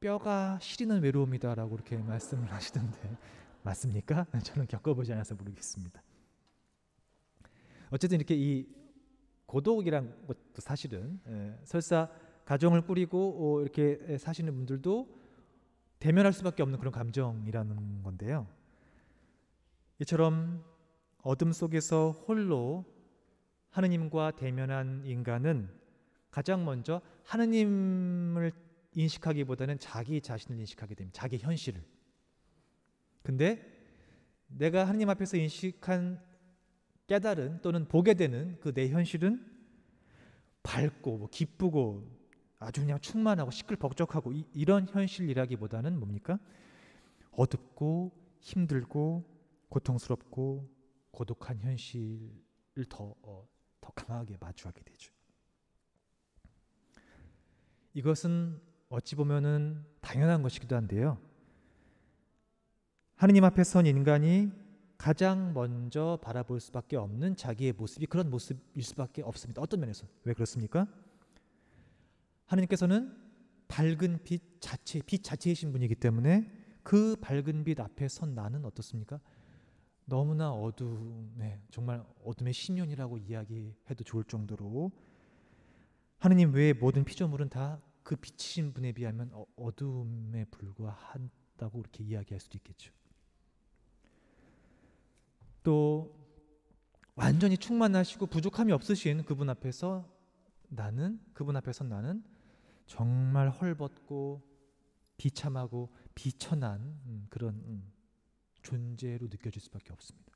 뼈가 시리는 외로움이다라고 이렇게 말씀을 하시던데 맞습니까? 저는 겪어보지 않아서 모르겠습니다. 어쨌든 이렇게 이 고독이란 것도 사실은 예, 설사 가정을 꾸리고 어, 이렇게 예, 사시는 분들도 대면할 수밖에 없는 그런 감정이라는 건데요. 이처럼 어둠 속에서 홀로 하느님과 대면한 인간은 가장 먼저 하느님을 인식하기보다는 자기 자신을 인식하게 됩니다. 자기 현실을. 근데 내가 하나님 앞에서 인식한 깨달은 또는 보게 되는 그 내 현실은 밝고 뭐 기쁘고 아주 그냥 충만하고 시끌벅적하고 이, 이런 현실이라기보다는 뭡니까? 어둡고 힘들고 고통스럽고 고독한 현실을 더, 어, 더 강하게 마주하게 되죠. 이것은 어찌 보면은 당연한 것이기도 한데요. 하느님 앞에 선 인간이 가장 먼저 바라볼 수밖에 없는 자기의 모습이 그런 모습일 수밖에 없습니다. 어떤 면에서? 왜 그렇습니까? 하느님께서는 밝은 빛 자체, 빛 자체이신 분이기 때문에 그 밝은 빛 앞에 선 나는 어떻습니까? 너무나 어둠에 정말 어둠의 신년이라고 이야기해도 좋을 정도로 하느님 외의 모든 피조물은 다그 빛이신 분에 비하면 어, 어둠에 불과한다고이렇게 이야기할 수도 있겠죠. 또 완전히 충만하시고 부족함이 없으신 그분 앞에서 나는 그분 앞에서 나는 정말 헐벗고 비참하고 비천한 음, 그런 음, 존재로 느껴질 수밖에 없습니다.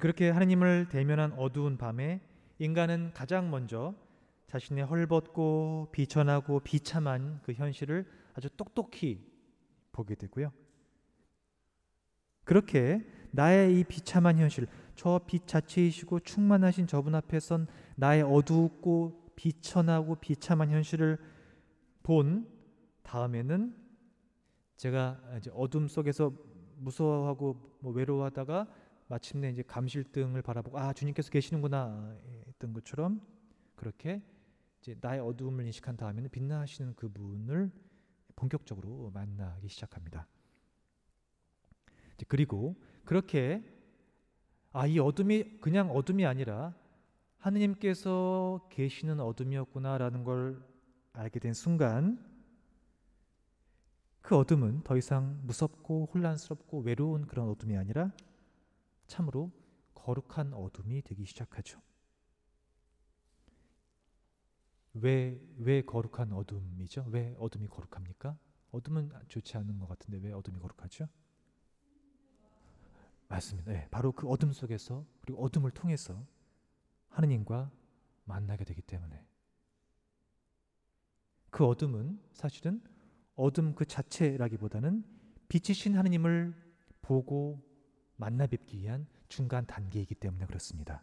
그렇게 하나님을 대면한 어두운 밤에 인간은 가장 먼저 자신의 헐벗고 비천하고 비참한 그 현실을 아주 똑똑히 보게 되고요. 그렇게 나의 이 비참한 현실, 저 빛 자체이시고 충만하신 저분 앞에선 나의 어둡고 비천하고 비참한 현실을 본 다음에는 제가 이제 어둠 속에서 무서워하고 뭐 외로워하다가 마침내 이제 감실등을 바라보고 아 주님께서 계시는구나 봤던 것처럼 그렇게 이제 나의 어두움을 인식한 다음에는 빛나시는 그분을 본격적으로 만나기 시작합니다. 그리고 그렇게 아이 어둠이 그냥 어둠이 아니라 하느님께서 계시는 어둠이었구나라는 걸 알게 된 순간 그 어둠은 더 이상 무섭고 혼란스럽고 외로운 그런 어둠이 아니라 참으로 거룩한 어둠이 되기 시작하죠. 왜, 왜 거룩한 어둠이죠? 왜 어둠이 거룩합니까? 어둠은 좋지 않은 것 같은데 왜 어둠이 거룩하죠? 맞습니다. 네, 바로 그 어둠 속에서 그리고 어둠을 통해서 하느님과 만나게 되기 때문에 그 어둠은 사실은 어둠 그 자체라기보다는 빛이신 하느님을 보고 만나 뵙기 위한 중간 단계이기 때문에 그렇습니다.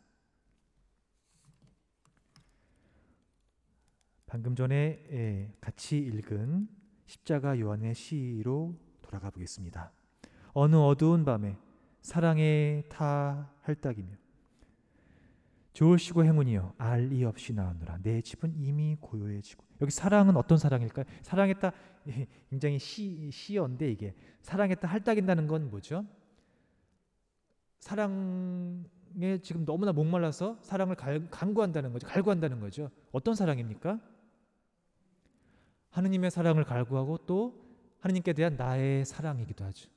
방금 전에 예, 같이 읽은 십자가 요한의 시로 돌아가 보겠습니다. 어느 어두운 밤에 사랑의 타 할딱이며 좋으시고 행운이여 알이 없이 나오느라 내 집은 이미 고요해지고 여기 사랑은 어떤 사랑일까요? 사랑했다 굉장히 시 시언데 이게 사랑했다 할딱인다는 건 뭐죠? 사랑에 지금 너무나 목말라서 사랑을 갈, 간구한다는 거죠. 갈구한다는 거죠. 어떤 사랑입니까? 하느님의 사랑을 갈구하고 또 하느님께 대한 나의 사랑이기도 하죠.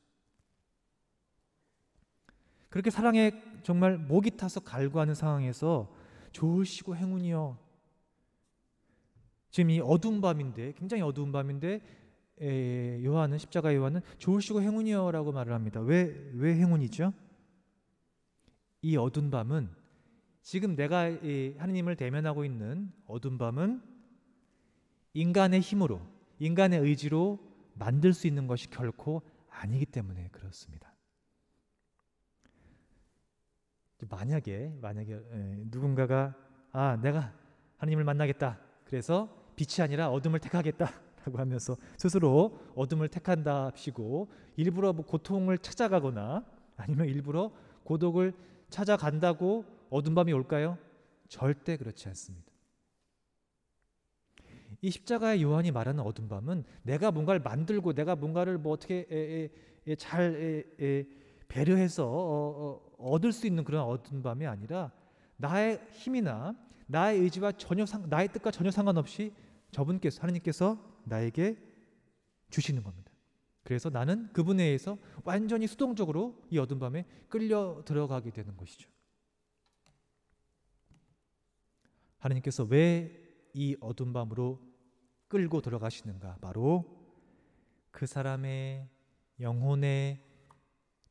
그렇게 사랑에 정말 목이 타서 갈구하는 상황에서 좋으시고 행운이요. 지금 이 어두운 밤인데 굉장히 어두운 밤인데 에, 요한은 십자가 요한은 좋으시고 행운이요라고 말을 합니다. 왜 왜 행운이죠? 이 어두운 밤은 지금 내가 하느님을 대면하고 있는 어두운 밤은 인간의 힘으로, 인간의 의지로 만들 수 있는 것이 결코 아니기 때문에 그렇습니다. 만약에 만약에 누군가가 아 내가 하나님을 만나겠다 그래서 빛이 아니라 어둠을 택하겠다라고 하면서 스스로 어둠을 택한다시고 일부러 뭐 고통을 찾아가거나 아니면 일부러 고독을 찾아간다고 어둠 밤이 올까요? 절대 그렇지 않습니다. 이 십자가의 요한이 말하는 어둠 밤은 내가 뭔가를 만들고 내가 뭔가를 뭐 어떻게 에, 에, 에, 잘 배려해서 어, 어, 얻을 수 있는 그런 어둠 밤이 아니라 나의 힘이나 나의 의지와 전혀 상, 나의 뜻과 전혀 상관없이 저분께서 하나님께서 나에게 주시는 겁니다. 그래서 나는 그분에 의해서 완전히 수동적으로 이 어둠 밤에 끌려 들어가게 되는 것이죠. 하나님께서 왜 이 어둠 밤으로 끌고 들어가시는가? 바로 그 사람의 영혼의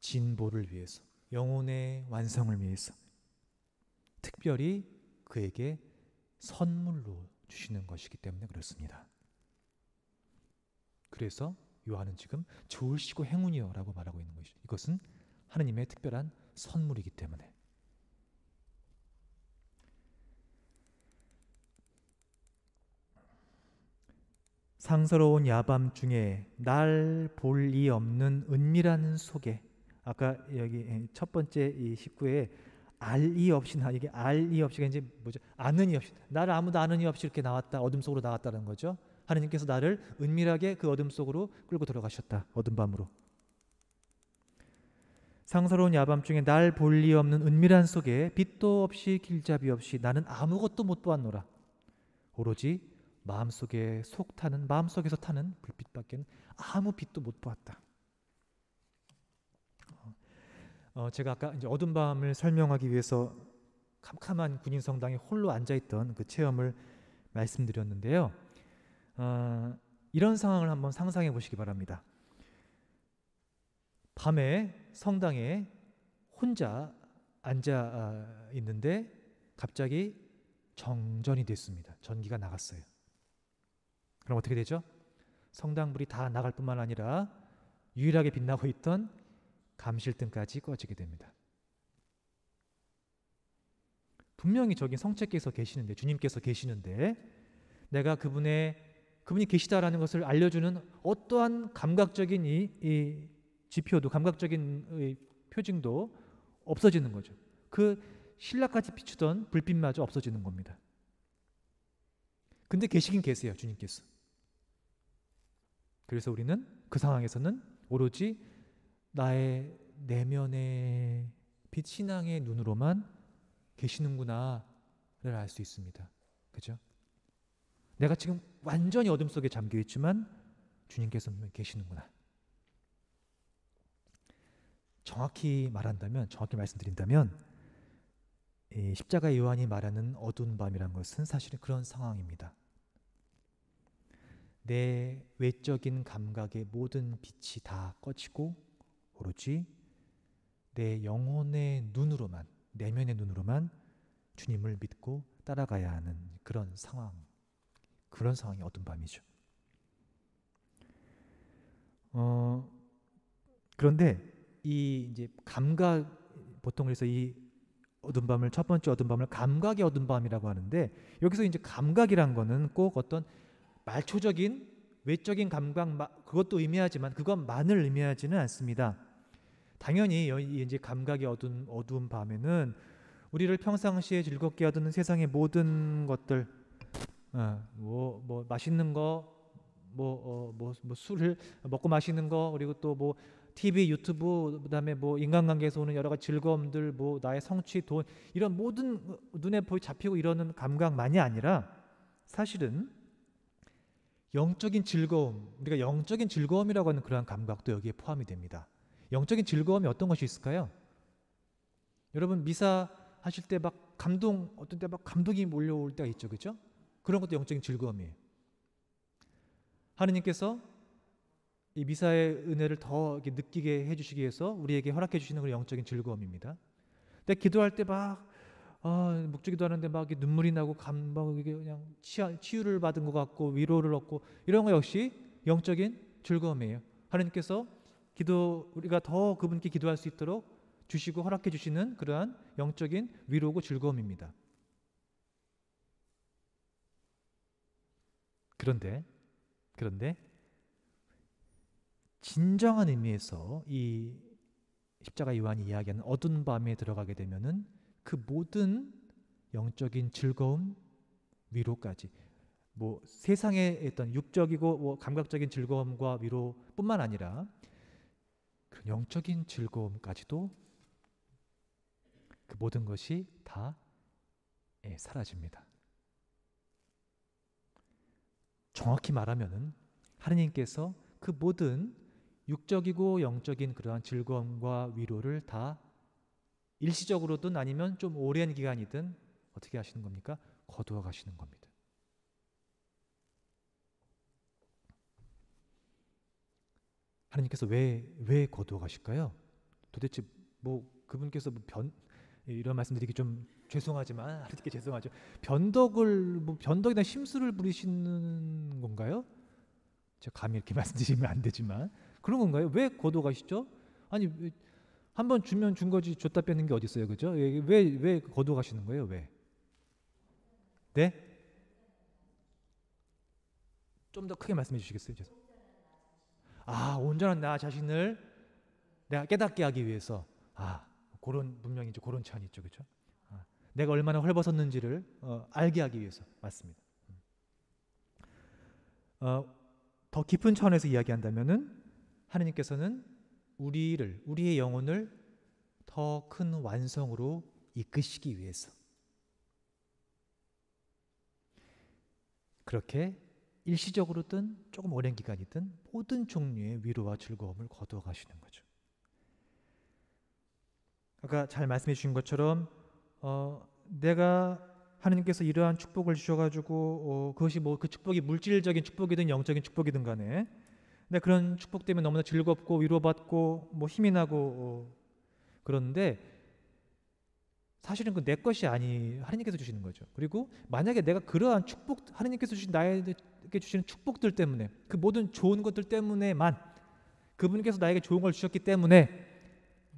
진보를 위해서, 영혼의 완성을 위해서, 특별히 그에게 선물로 주시는 것이기 때문에 그렇습니다. 그래서 요한은 지금 좋으시고 행운이요라고 말하고 있는 것이죠. 이것은 하느님의 특별한 선물이기 때문에 상서로운 야밤 중에 날 볼 이 없는 은밀한 속에 아까 여기 첫 번째 이식구에 알 이 없이 나 이게 알이 없이 이제 뭐죠? 아는 이 없이 나를 아무도 아는 이 없이 이렇게 나왔다 어둠 속으로 나왔다는 거죠. 하느님께서 나를 은밀하게 그 어둠 속으로 끌고 들어가셨다 어둠 밤으로. 상서로운 야밤 중에 날 볼 리 없는 은밀한 속에 빛도 없이 길잡이 없이 나는 아무것도 못 보았노라. 오로지 마음속에 속 타는 마음속에서 타는 불빛밖에는 아무 빛도 못 보았다. 어, 제가 아까 이제 어둠 밤을 설명하기 위해서 캄캄한 군인 성당에 홀로 앉아 있던 그 체험을 말씀드렸는데요. 어, 이런 상황을 한번 상상해 보시기 바랍니다. 밤에 성당에 혼자 앉아 아, 있는데 갑자기 정전이 됐습니다. 전기가 나갔어요. 그럼 어떻게 되죠? 성당 불이 다 나갈 뿐만 아니라 유일하게 빛나고 있던 감실등까지 꺼지게 됩니다. 분명히 저기 성체께서 계시는데 주님께서 계시는데 내가 그분의 그분이 계시다라는 것을 알려주는 어떠한 감각적인 이, 이 지표도 감각적인 표징도 없어지는 거죠. 그 신라까지 비추던 불빛마저 없어지는 겁니다. 근데 계시긴 계세요, 주님께서. 그래서 우리는 그 상황에서는 오로지 나의 내면의 빛신앙의 눈으로만 계시는구나를 알 수 있습니다. 그죠? 내가 지금 완전히 어둠 속에 잠겨 있지만 주님께서 는 계시는구나. 정확히 말한다면, 정확히 말씀드린다면, 이 십자가 요한이 말하는 어두운 밤이란 것은 사실은 그런 상황입니다. 내 외적인 감각의 모든 빛이 다 꺼지고 오로지 내 영혼의 눈으로만 내면의 눈으로만 주님을 믿고 따라가야 하는 그런 상황 그런 상황이 어둠 밤이죠. 어, 그런데 이 이제 감각 보통 그래서 이 어둠 밤을 첫 번째 어둠 밤을 감각의 어둠 밤이라고 하는데 여기서 이제 감각이란 거는 꼭 어떤 말초적인 외적인 감각 그것도 의미하지만 그것만을 의미하지는 않습니다. 당연히 이제 감각이 어두운, 어두운 밤에는 우리를 평상시에 즐겁게 하던 세상의 모든 것들, 어, 뭐, 뭐 맛있는 거, 뭐, 어, 뭐, 뭐 술을 먹고 마시는 거, 그리고 또 뭐 TV, 유튜브, 그다음에 뭐 인간관계에서 오는 여러 가지 즐거움들, 뭐 나의 성취, 돈 이런 모든 눈에 보이 잡히고 이러는 감각만이 아니라 사실은 영적인 즐거움, 우리가 영적인 즐거움이라고 하는 그러한 감각도 여기에 포함이 됩니다. 영적인 즐거움이 어떤 것이 있을까요? 여러분 미사 하실 때 막 감동, 어떤 때 막 감동이 몰려올 때가 있죠, 그죠 그런 것도 영적인 즐거움이에요. 하느님께서 이 미사의 은혜를 더 느끼게 해주시기 위해서 우리에게 허락해 주시는 그 영적인 즐거움입니다. 근데 기도할 때막 아, 묵주기도 하는데 막 눈물이 나고 감막 이게 그냥 치유, 를 받은 것 같고 위로를 얻고 이런 거 역시 영적인 즐거움이에요. 하나님께서 기도 우리가 더 그분께 기도할 수 있도록 주시고 허락해 주시는 그러한 영적인 위로고 즐거움입니다. 그런데 그런데 진정한 의미에서 이 십자가 요한이 이야기하는 어두운 밤에 들어가게 되면은 그 모든 영적인 즐거움, 위로까지 뭐 세상의 어떤 육적이고 뭐 감각적인 즐거움과 위로뿐만 아니라 그 영적인 즐거움까지도 그 모든 것이 다 예, 사라집니다. 정확히 말하면은 하느님께서 그 모든 육적이고 영적인 그러한 즐거움과 위로를 다 일시적으로든 아니면 좀 오랜 기간이든 어떻게 하시는 겁니까? 거두어 가시는 겁니다. 하나님께서 왜, 왜 거두어 가실까요? 도대체 뭐 그분께서 뭐 변, 이런 말씀드리기 좀 죄송하지만 하나님께 죄송하죠. 변덕을 뭐 변덕이나 심술을 부리시는 건가요? 제가 감히 이렇게 말씀드리면 안 되지만 그런 건가요? 왜 거둬 가시죠? 아니 한번 주면 준 거지 줬다 빼는 게 어디 있어요, 그죠? 왜 왜 거두어가시는 거예요, 왜? 네? 좀 더 크게 말씀해 주시겠어요? 죄송. 아, 온전한 나 자신을 내가 깨닫게 하기 위해서 아, 그런 분명히 이제 그런 차이 있죠, 그죠? 아, 내가 얼마나 헐벗었는지를 어, 알게 하기 위해서 맞습니다. 음. 어, 더 깊은 차원에서 이야기한다면은 하느님께서는 우리를, 우리의 영혼을 더 큰 완성으로 이끄시기 위해서. 그렇게 일시적으로든 조금 오랜 기간이든 모든 종류의 위로와 즐거움을 거두어 가시는 거죠. 아까 잘 말씀해 주신 것처럼 어, 내가 하느님께서 이러한 축복을 주셔가지고 어, 그것이 뭐 그 축복이 물질적인 축복이든 영적인 축복이든 간에 근 네, 그런 축복 때문에 너무나 즐겁고 위로받고 뭐 힘이 나고 어. 그런데 사실은 그 내 것이 아니 하느님께서 주시는 거죠. 그리고 만약에 내가 그러한 축복 하느님께서 주신 나에게 주시는 축복들 때문에 그 모든 좋은 것들 때문에만 그분께서 나에게 좋은 걸 주셨기 때문에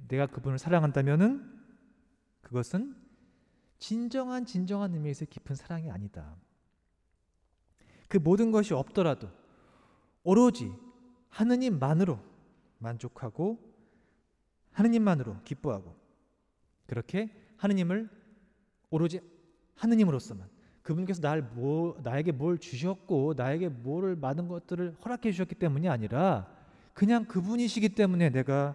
내가 그분을 사랑한다면은 그것은 진정한 진정한 의미에서 깊은 사랑이 아니다. 그 모든 것이 없더라도 오로지 하느님만으로 만족하고 하느님만으로 기뻐하고 그렇게 하느님을 오로지 하느님으로서만 그분께서 날 뭐, 나에게 뭘 주셨고 나에게 뭘를 많은 것들을 허락해 주셨기 때문이 아니라 그냥 그분이시기 때문에 내가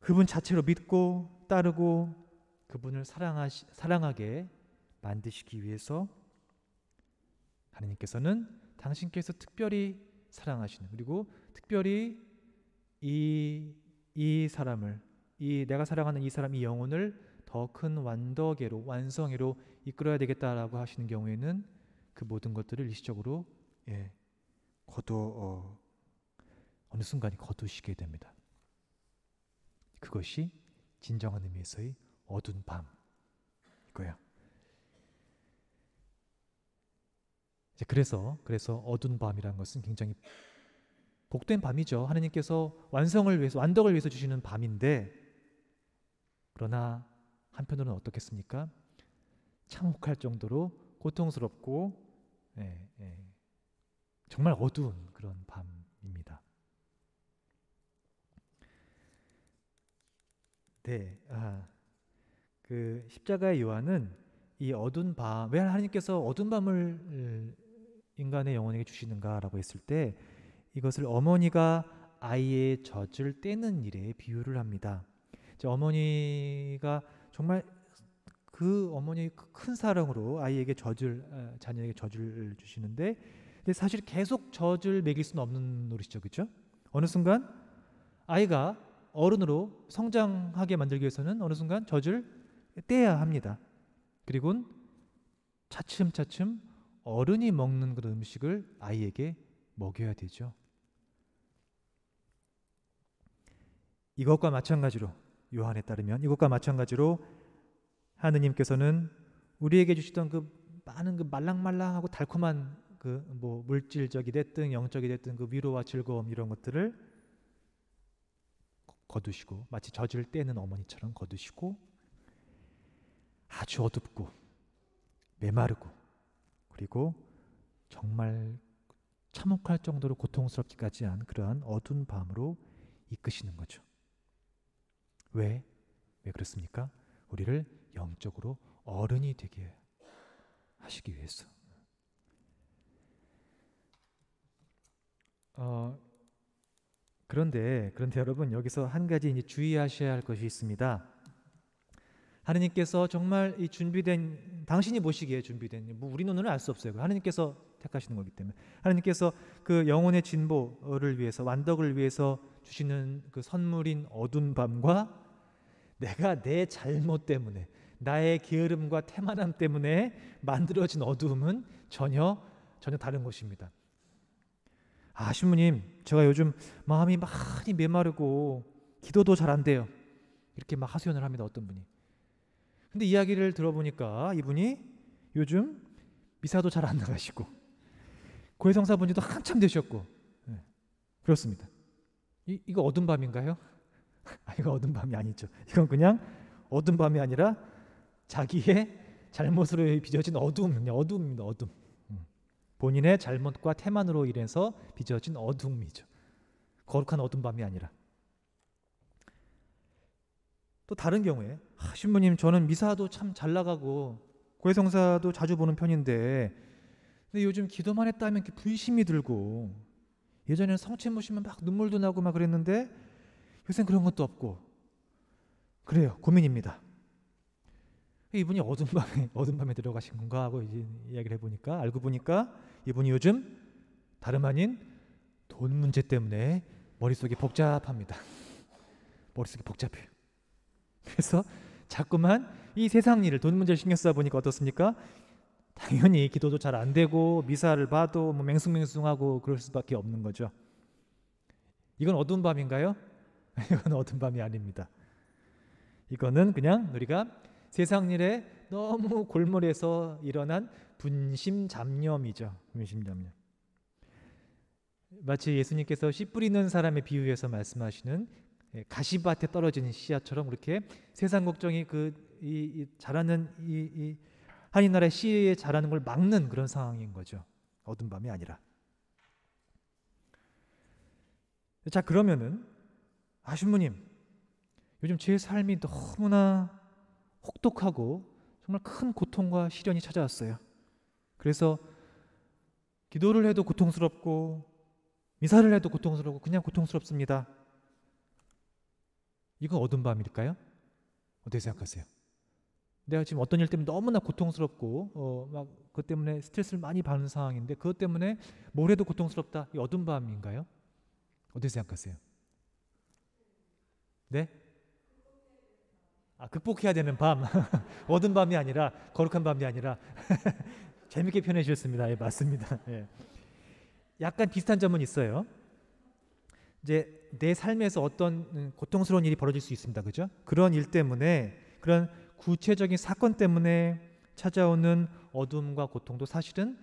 그분 자체로 믿고 따르고 그분을 사랑하시, 사랑하게 만드시기 위해서 하느님께서는 당신께서 특별히 사랑하시는 그리고 특별히 이, 이 사람을 이 내가 사랑하는 이 사람 이 영혼을 더 큰 완덕에로 완성으로 이끌어야 되겠다라고 하시는 경우에는 그 모든 것들을 일시적으로 예, 거둬 어, 어느 순간이 거두시게 됩니다. 그것이 진정한 의미에서의 어두운 밤이고요. 이제 그래서 그래서 어두운 밤이라는 것은 굉장히 복된 밤이죠. 하나님께서 완성을 위해서 완덕을 위해서 주시는 밤인데 그러나 한편으로는 어떻겠습니까? 참혹할 정도로 고통스럽고 예, 예, 정말 어두운 그런 밤입니다. 네, 아, 그 십자가의 요한은 이 어두운 밤, 왜 하나님께서 어두운 밤을 인간의 영혼에게 주시는가라고 했을 때 이것을 어머니가 아이의 젖을 떼는 일에 비유를 합니다. 어머니가 정말 그 어머니 그 큰 사랑으로 아이에게 젖을 어, 자녀에게 젖을 주시는데 근데 사실 계속 젖을 먹일 수는 없는 노릇이죠. 그렇죠? 어느 순간 아이가 어른으로 성장하게 만들기 위해서는 어느 순간 젖을 떼야 합니다. 그리고 차츰차츰 어른이 먹는 그런 음식을 아이에게 먹여야 되죠. 이것과 마찬가지로 요한에 따르면 이것과 마찬가지로 하느님께서는 우리에게 주시던 그 많은 그 말랑말랑하고 달콤한 그 뭐 물질적이 됐든 영적이 됐든 그 위로와 즐거움 이런 것들을 거두시고 마치 젖을 떼는 어머니처럼 거두시고 아주 어둡고 메마르고 그리고 정말 참혹할 정도로 고통스럽기까지 한 그러한 어두운 밤으로 이끄시는 거죠. 왜? 왜 그렇습니까? 우리를 영적으로 어른이 되게 하시기 위해서. 어, 그런데, 그런데 여러분, 여기서 한 가지 이제 주의하셔야 할 것이 있습니다. 하느님께서 정말 이 준비된 당신이 보시기에 준비된 뭐 우리 눈으로는 알 수 없어요. 하느님께서 택하시는 거기 때문에 하느님께서 그 영혼의 진보를 위해서 완덕을 위해서 주시는 그 선물인 어두운 밤과 내가 내 잘못 때문에 나의 게으름과 태만함 때문에 만들어진 어두움은 전혀 전혀 다른 것입니다. 아 신부님, 제가 요즘 마음이 많이 메마르고 기도도 잘 안 돼요. 이렇게 막 하소연을 합니다. 어떤 분이 근데 이야기를 들어보니까 이분이 요즘 미사도 잘 안 나가시고 고해성사 분지도 한참 되셨고 네. 그렇습니다. 이, 이거 어둠 밤인가요? 아, 이거 어둠 밤이 아니죠. 이건 그냥 어둠 밤이 아니라 자기의 잘못으로 빚어진 어둠, 어둠입니다. 어둠. 음, 본인의 잘못과 태만으로 인해서 빚어진 어둠이죠. 거룩한 어둠 밤이 아니라. 또 다른 경우에 아, 신부님 저는 미사도 참 잘 나가고 고해성사도 자주 보는 편인데 근데 요즘 기도만 했다 하면 이렇게 분심이 들고 예전에는 성찬 보시면 막 눈물도 나고 막 그랬는데 요새는 그런 것도 없고 그래요 고민입니다. 이분이 어둠 밤에 어둠 밤에 들어가신 건가 하고 이제 이야기를 해보니까 알고 보니까 이분이 요즘 다름 아닌 돈 문제 때문에 머릿속이 복잡합니다. 머릿속이 복잡해요. 그래서 자꾸만 이 세상 일을 돈 문제를 신경 쓰다 보니까 어떻습니까? 당연히 기도도 잘 안 되고 미사를 봐도 뭐 맹숭맹숭하고 그럴 수밖에 없는 거죠. 이건 어두운 밤인가요? 이건 어두운 밤이 아닙니다. 이거는 그냥 우리가 세상 일에 너무 골몰해서 일어난 분심 잡념이죠. 분심 잡념. 마치 예수님께서 씨 뿌리는 사람의 비유에서 말씀하시는 예, 가시밭에 떨어진는 씨앗처럼 그렇게 세상 걱정이 그 이, 이 자라는 이, 이하나 나라의 씨에 자라는 걸 막는 그런 상황인 거죠. 어두 밤이 아니라. 자 그러면은 아 신부님 요즘 제 삶이 너무나 혹독하고 정말 큰 고통과 시련이 찾아왔어요. 그래서 기도를 해도 고통스럽고 미사를 해도 고통스럽고 그냥 고통스럽습니다. 이건 어두운 밤일까요? 어떻게 생각하세요? 내가 지금 어떤 일 때문에 너무나 고통스럽고 어, 막그 때문에 스트레스를 많이 받는 상황인데 그것 때문에 뭘 해도 고통스럽다. 이 어두운 밤인가요? 어떻게 생각하세요? 네? 아, 극복해야 되는 밤. 어두운 밤이 아니라 거룩한 밤이 아니라 재밌게 표현해 주셨습니다. 예, 맞습니다. 예. 약간 비슷한 점은 있어요. 이제 내 삶에서 어떤 고통스러운 일이 벌어질 수 있습니다. 그죠? 그런 일 때문에 그런 구체적인 사건 때문에 찾아오는 어둠과 고통도 사실은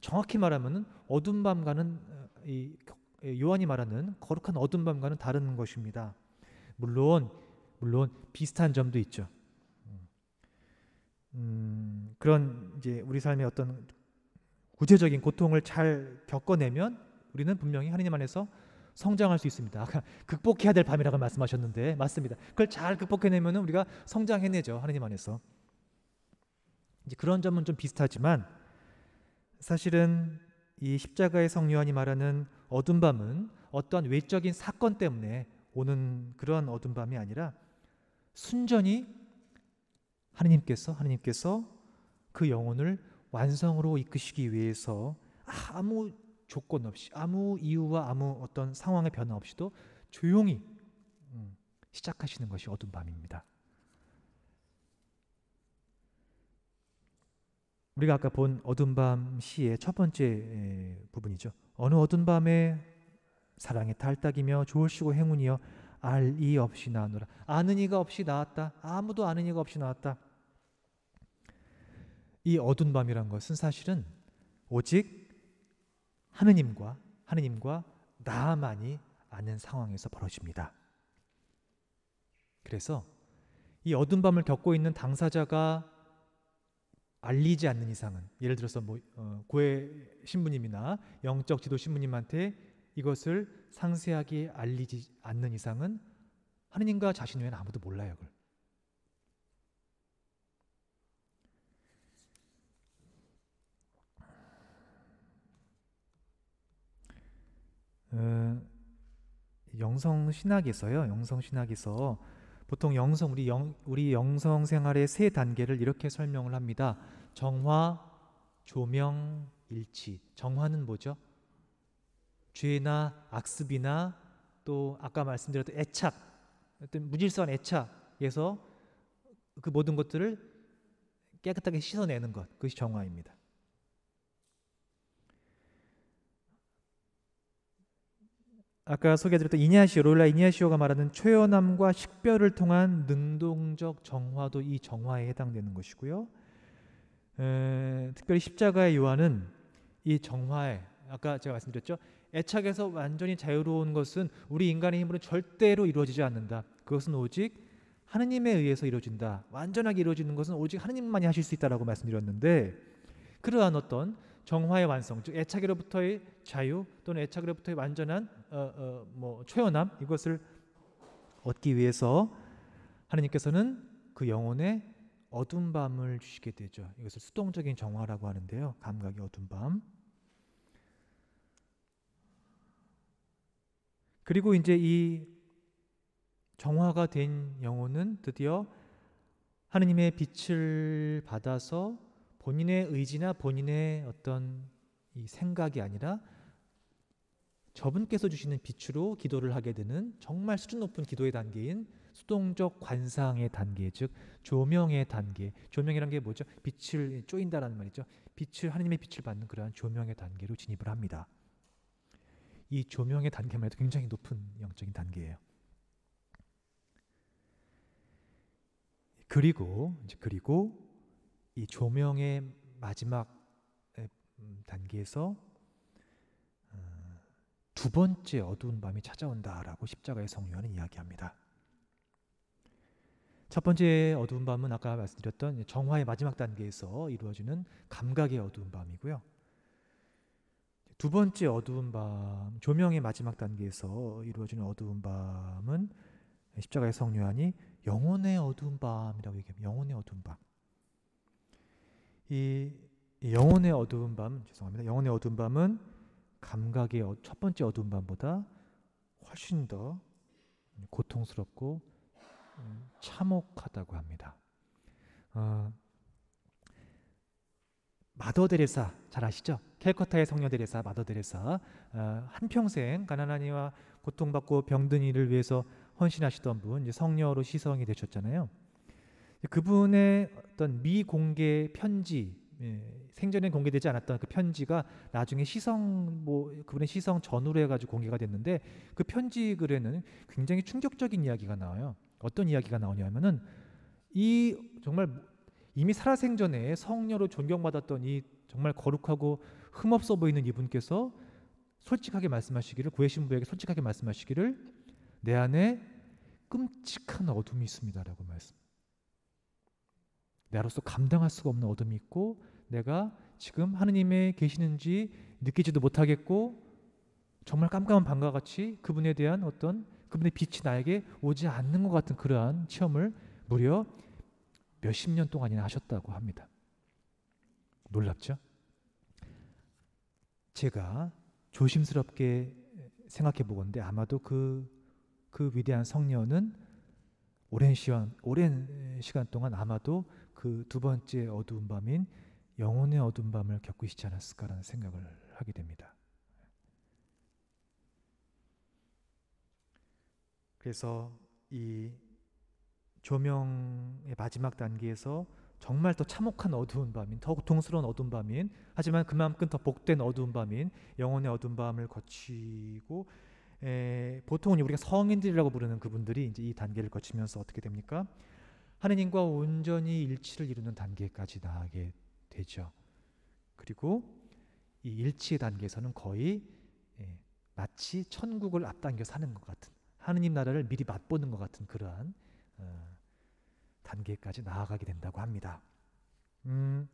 정확히 말하면 어둠 밤과는 어, 이 요한이 말하는 거룩한 어둠 밤과는 다른 것입니다. 물론 물론 비슷한 점도 있죠. 음, 그런 이제 우리 삶의 어떤 구체적인 고통을 잘 겪어내면 우리는 분명히 하느님 안에서 성장할 수 있습니다. 아까 극복해야 될 밤이라고 말씀하셨는데 맞습니다. 그걸 잘 극복해내면 우리가 성장해내죠 하나님 안에서. 이제 그런 점은 좀 비슷하지만 사실은 이 십자가의 성요한이 말하는 어둠 밤은 어떠한 외적인 사건 때문에 오는 그런 어둠 밤이 아니라 순전히 하나님께서 하나님께서 그 영혼을 완성으로 이끄시기 위해서 아무 조건 없이 아무 이유와 아무 어떤 상황의 변화 없이도 조용히 음, 시작하시는 것이 어둠 밤입니다. 우리가 아까 본어두밤 시의 첫 번째 부분이죠. 어느 어두 밤에 사랑의 탈닥이며 좋으시고 행운이여 알 이 없이 나노라 아는 이가 없이 나왔다. 아무도 아는 이가 없이 나왔다. 이어두 밤이란 것은 사실은 오직 하느님과 하느님과 나만이 아는 상황에서 벌어집니다. 그래서 이어두 밤을 겪고 있는 당사자가 알리지 않는 이상은 예를 들어서 뭐 어, 고해 신부님이나 영적 지도 신부님한테 이것을 상세하게 알리지 않는 이상은 하느님과 자신 외에는 아무도 몰라요. 그걸. 어, 영성 신학에서요. 영성 신학에서 보통 영성 우리 영 우리 영성 생활의 세 단계를 이렇게 설명을 합니다. 정화, 조명, 일치. 정화는 뭐죠? 죄나 악습이나 또 아까 말씀드렸던 애착, 어떤 무질서한 애착에서 그 모든 것들을 깨끗하게 씻어내는 것 그것이 정화입니다. 아까 소개해드렸던 이니아시오 롤라 이아시오가 말하는 최연함과 식별을 통한 능동적 정화도 이 정화에 해당되는 것이고요. 에, 특별히 십자가의 요한은 이 정화에 아까 제가 말씀드렸죠. 애착에서 완전히 자유로운 것은 우리 인간의 힘으로 절대로 이루어지지 않는다. 그것은 오직 하느님에 의해서 이루어진다. 완전하게 이루어지는 것은 오직 하느님만이 하실 수 있다라고 말씀드렸는데 그러한 어떤 정화의 완성, 즉 애착으로부터의 자유 또는 애착으로부터의 완전한 어, 어, 뭐 최연함 이것을 얻기 위해서 하나님께서는 그 영혼의 어둠 밤을 주시게 되죠. 이것을 수동적인 정화라고 하는데요. 감각의 어둠 밤. 그리고 이제 이 정화가 된 영혼은 드디어 하느님의 빛을 받아서 본인의 의지나 본인의 어떤 이 생각이 아니라 저분께서 주시는 빛으로 기도를 하게 되는 정말 수준 높은 기도의 단계인 수동적 관상의 단계, 즉 조명의 단계. 조명이란 게 뭐죠? 빛을 쪼인다라는 말이죠. 빛을 하나님의 빛을 받는 그러한 조명의 단계로 진입을 합니다. 이 조명의 단계만 해도 굉장히 높은 영적인 단계예요. 그리고 이제 그리고 이 조명의 마지막 음, 단계에서 두 번째 어두운 밤이 찾아온다라고 십자가의 성유한은 이야기합니다. 첫 번째 어두운 밤은 아까 말씀드렸던 정화의 마지막 단계에서 이루어지는 감각의 어두운 밤이고요. 두 번째 어두운 밤, 조명의 마지막 단계에서 이루어지는 어두운 밤은 십자가의 성요한이 영혼의 어두운 밤이라고 얘기합니다. 영혼의 어두운 밤. 이 영혼의 어두운 밤, 죄송합니다. 영혼의 어두운 밤은 감각의 어, 첫 번째 어두운 밤보다 훨씬 더 고통스럽고 음, 참혹하다고 합니다. 어, 마더 데레사 잘 아시죠? 캘커타의 성녀 데레사 마더 데레사 어, 한 평생 가난한 이와 고통받고 병든 이를 위해서 헌신하시던 분 성녀로 시성이 되셨잖아요. 그분의 어떤 미공개 편지 예, 생전에 공개되지 않았던 그 편지가 나중에 시성 뭐 그분의 시성 전후로 해가지고 공개가 됐는데 그 편지 글에는 굉장히 충격적인 이야기가 나와요. 어떤 이야기가 나오냐면은 이 정말 이미 살아생전에 성녀로 존경받았던 이 정말 거룩하고 흠없어 보이는 이분께서 솔직하게 말씀하시기를 구의 신부에게 솔직하게 말씀하시기를 내 안에 끔찍한 어둠이 있습니다라고 말씀. 나로서 감당할 수가 없는 어둠이 있고 내가 지금 하느님의 계시는지 느끼지도 못하겠고 정말 깜깜한 밤과 같이 그분에 대한 어떤 그분의 빛이 나에게 오지 않는 것 같은 그러한 체험을 무려 몇 십 년 동안이나 하셨다고 합니다. 놀랍죠? 제가 조심스럽게 생각해 보건데 아마도 그, 그 위대한 성녀는 오랜 시간, 오랜 시간 동안 아마도 그 두 번째 어두운 밤인 영혼의 어둠 밤을 겪으시지 않았을까라는 생각을 하게 됩니다. 그래서 이 조명의 마지막 단계에서 정말 더 참혹한 어두운 밤인 더 고통스러운 어두운 밤인 하지만 그만큼 더 복된 어두운 밤인 영혼의 어두운 밤을 거치고 에, 보통은 우리가 성인들이라고 부르는 그분들이 이제 이 단계를 거치면서 어떻게 됩니까? 하느님과 온전히 일치를 이루는 단계까지 나아게 되죠. 그리고 이 일치 의 단계에서는 거의 예, 마치 천국을 앞당겨 사는 것 같은 하느님 나라를 미리 맛보는 것 같은 그러한 어, 단계까지 나아가게 된다고 합니다. 음,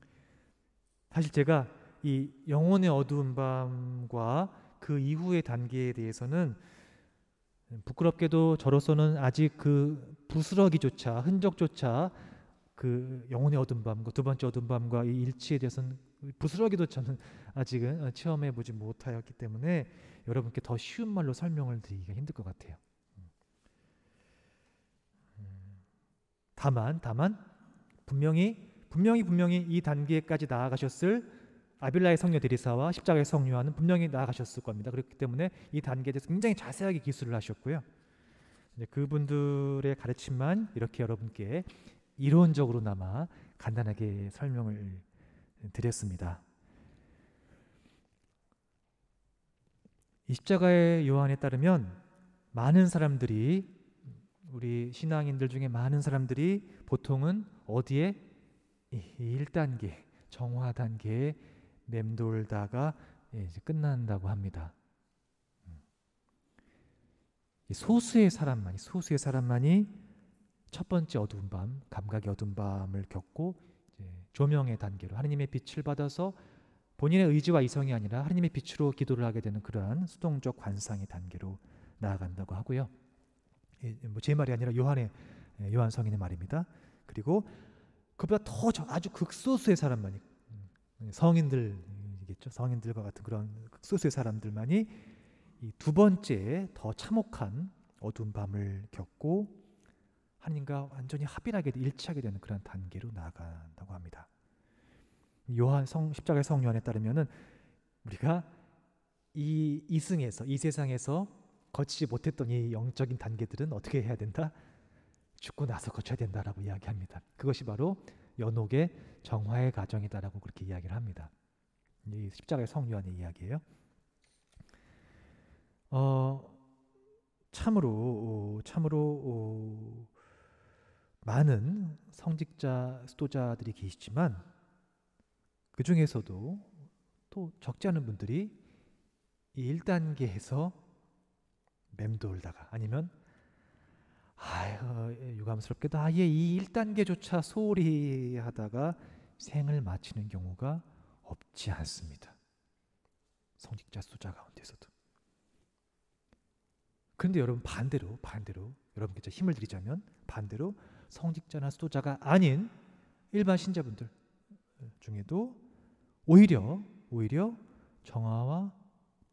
사실 제가 이 영혼의 어두운 밤과 그 이후의 단계에 대해서는 부끄럽게도 저로서는 아직 그 부스러기조차 흔적조차 그 영혼의 어둠 밤과 두 번째 어둠 밤과 이 일치에 대해서는 부스러기도 저는 아직은 어, 체험해 보지 못하였기 때문에 여러분께 더 쉬운 말로 설명을 드리기가 힘들 것 같아요. 다만 다만 분명히 분명히 분명히 이 단계까지 나아가셨을 아빌라의 성녀 데리사와 십자가의 성요한은 분명히 나아가셨을 겁니다. 그렇기 때문에 이 단계에 대해서 굉장히 자세하게 기술을 하셨고요. 그분들의 가르침만 이렇게 여러분께 이론적으로나마 간단하게 설명을 드렸습니다. 이 십자가의 요한에 따르면 많은 사람들이 우리 신앙인들 중에 많은 사람들이 보통은 어디에 1단계 정화 단계에 맴돌다가 이제 끝난다고 합니다. 음. 소수의 사람만이 소수의 사람만이 첫 번째 어두운 밤, 감각의 어두운 밤을 겪고 조명의 단계로 하나님의 빛을 받아서 본인의 의지와 이성이 아니라 하나님의 빛으로 기도를 하게 되는 그러한 수동적 관상의 단계로 나아간다고 하고요. 뭐 제 말이 아니라 요한의 예, 요한 성인의 말입니다. 그리고 그보다 더 아주 극소수의 사람만이 음, 성인들이겠죠. 성인들과 같은 그런 극소수의 사람들만이 두 번째 더 참혹한 어두운 밤을 겪고 하나님과 완전히 합일하게 일치하게 되는 그런 단계로 나아간다고 합니다. 요한 성 십자가의 성 요한에 따르면은 우리가 이 이승에서 이 세상에서 거치지 못했던 이 영적인 단계들은 어떻게 해야 된다? 죽고 나서 거쳐야 된다라고 이야기합니다. 그것이 바로 연옥의 정화의 과정이다라고 그렇게 이야기를 합니다. 이 십자가의 성 요한의 이야기예요. 어 참으로 참으로 어, 많은 성직자, 수도자들이 계시지만 그 중에서도 또 적지 않은 분들이 이 1단계에서 맴돌다가 아니면 아유, 유감스럽게도 아예 이 1단계조차 소홀히 하다가 생을 마치는 경우가 없지 않습니다. 성직자 수자 가운데서도. 그런데 여러분 반대로 반대로 여러분께 힘을 드리자면 반대로 성직자나 수도자가 아닌 일반 신자분들 중에도 오히려 오히려 정화와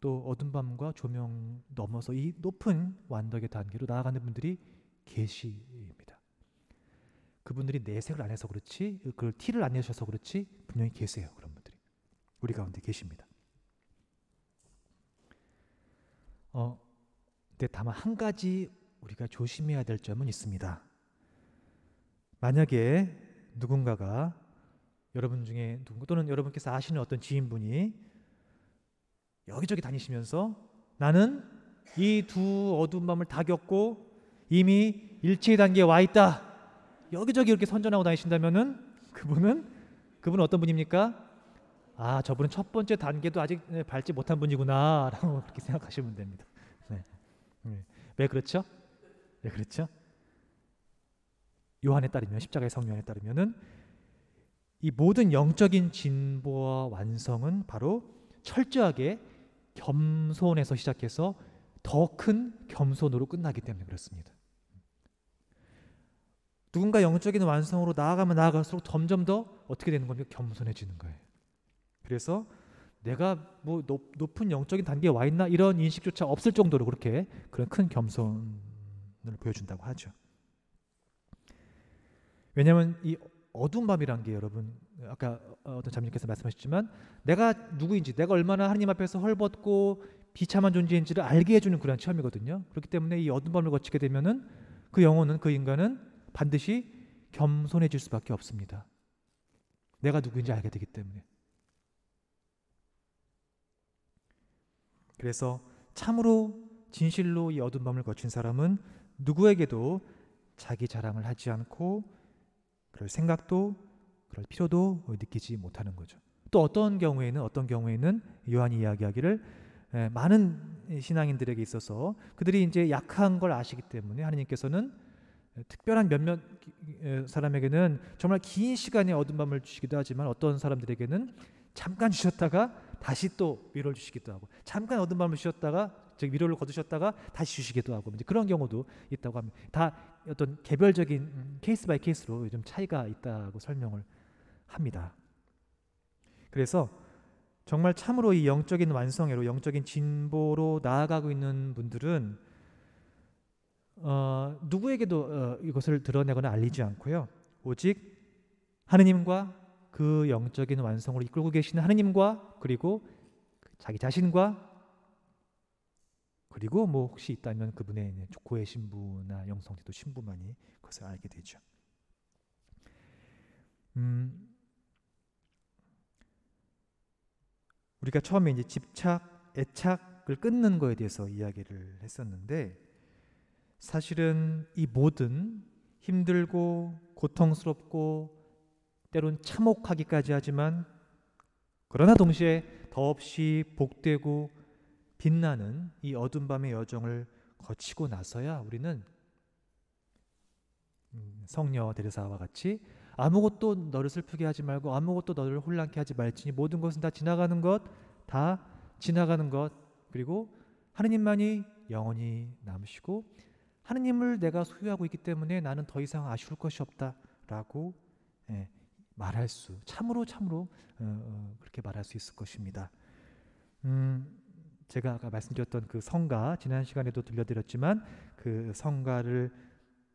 또 어둠 밤과 조명 넘어서 이 높은 완덕의 단계로 나아가는 분들이 계시니다 그분들이 내색을 안 해서 그렇지 그걸 티를 안 내셔서 그렇지 분명히 계세요 그런 분들이 우리 가운데 계십니다. 어, 근데 다만 한 가지 우리가 조심해야 될 점은 있습니다. 만약에 누군가가 여러분 중에 누군가 또는 여러분께서 아시는 어떤 지인분이 여기저기 다니시면서 나는 이 두 어두운 밤을 다 겪고 이미 일체의 단계에 와 있다. 여기저기 이렇게 선전하고 다니신다면은 그분은 그분은 어떤 분입니까? 아, 저분은 첫 번째 단계도 아직 네, 밟지 못한 분이구나라고 그렇게 생각하시면 됩니다. 네. 네. 왜 그렇죠? 왜 그렇죠? 요한에 따르면 십자가의 성요한에 따르면은 이 모든 영적인 진보와 완성은 바로 철저하게 겸손에서 시작해서 더 큰 겸손으로 끝나기 때문에 그렇습니다. 누군가 영적인 완성으로 나아가면 나아갈수록 점점 더 어떻게 되는 겁니까? 겸손해지는 거예요. 그래서 내가 뭐 높, 높은 영적인 단계에 와 있나 이런 인식조차 없을 정도로 그렇게 그런 큰 겸손을 보여준다고 하죠. 왜냐하면 이 어두운 밤이란 게 여러분 아까 어떤 자매님께서 말씀하셨지만 내가 누구인지 내가 얼마나 하나님 앞에서 헐벗고 비참한 존재인지를 알게 해주는 그런 체험이거든요. 그렇기 때문에 이 어두운 밤을 거치게 되면은 그 영혼은 그 인간은 반드시 겸손해질 수밖에 없습니다. 내가 누구인지 알게 되기 때문에. 그래서 참으로 진실로 이 어두운 밤을 거친 사람은 누구에게도 자기 자랑을 하지 않고 그럴 생각도 그럴 필요도 느끼지 못하는 거죠. 또 어떤 경우에는 어떤 경우에는 요한이 이야기하기를 예, 많은 신앙인들에게 있어서 그들이 이제 약한 걸 아시기 때문에 하나님께서는 예, 특별한 몇몇 예, 사람에게는 정말 긴 시간의 어둠 밤을 주시기도 하지만 어떤 사람들에게는 잠깐 주셨다가 다시 또 위로를 주시기도 하고 잠깐 어둠 밤을 주셨다가 즉 위로를 거두셨다가 다시 주시기도 하고 이제 그런 경우도 있다고 합니다. 다 어떤 개별적인 음, 케이스 바이 케이스로 요 차이가 있다고 설명을 합니다. 그래서 정말 참으로 이 영적인 완성애로 영적인 진보로 나아가고 있는 분들은 어, 누구에게도 어, 이것을 드러내거나 알리지 않고요. 오직 하느님과 그 영적인 완성으로 이끌고 계시는 하느님과 그리고 자기 자신과 그리고 뭐 혹시 있다면 그분의 조코의 신부나 영성제도 신부만이 그것을 알게 되죠. 음, 우리가 처음에 이제 집착, 애착을 끊는 거에 대해서 이야기를 했었는데 사실은 이 모든 힘들고 고통스럽고 때론 참혹하기까지 하지만 그러나 동시에 더없이 복되고 빛나는 이 어둠 밤의 여정을 거치고 나서야 우리는 음, 성녀 데레사와 같이 아무것도 너를 슬프게 하지 말고 아무것도 너를 혼란케 하지 말지니 모든 것은 다 지나가는 것, 다 지나가는 것 그리고 하느님만이 영원히 남으시고 하느님을 내가 소유하고 있기 때문에 나는 더 이상 아쉬울 것이 없다라고 예, 말할 수 참으로 참으로 어, 어 그렇게 말할 수 있을 것입니다. 음, 제가 아까 말씀드렸던 그 성가 지난 시간에도 들려드렸지만 그 성가를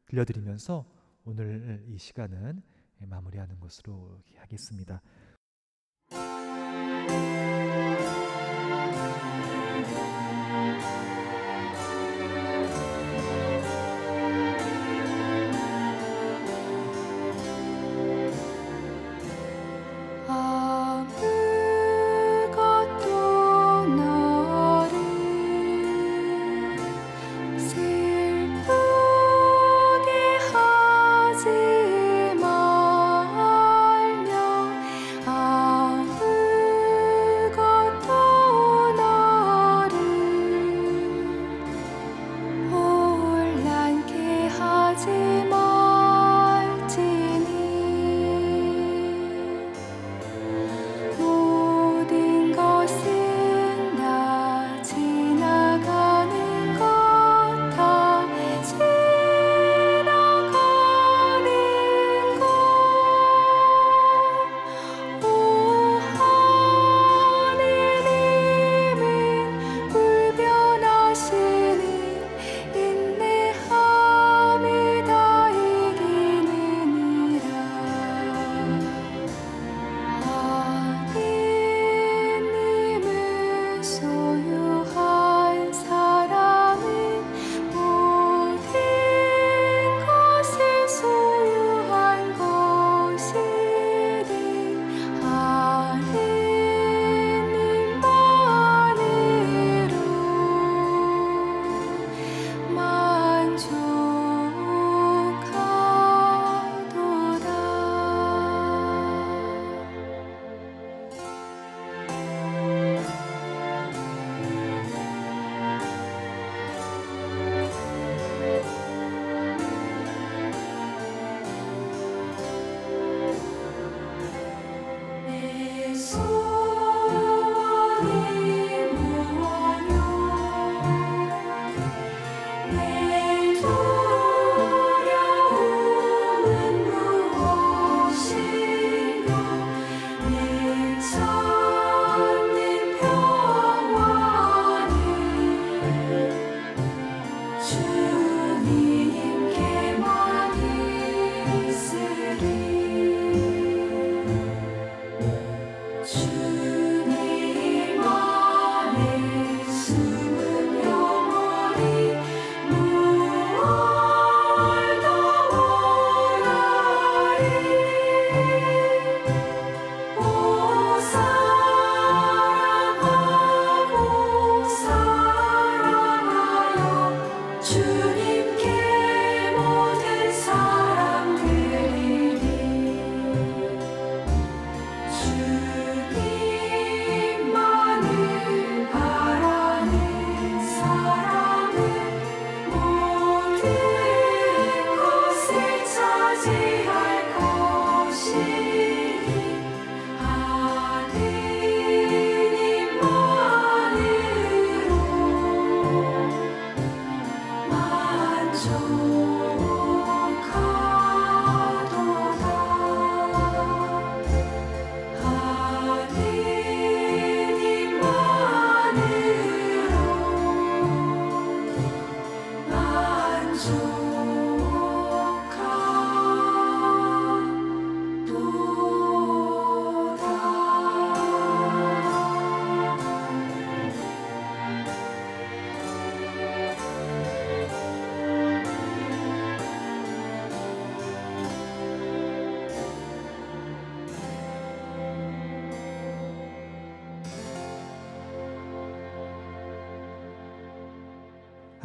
들려드리면서 오늘 이 시간은 마무리하는 것으로 하겠습니다.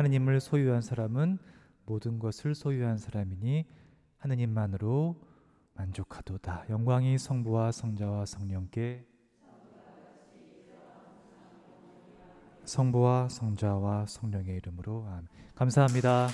하느님을 소유한 사람은 모든 것을 소유한 사람이니 하느님만으로 만족하도다. 영광이 성부와 성자와 성령께 성부와 성자와 성령의 이름으로 아멘. 감사합니다.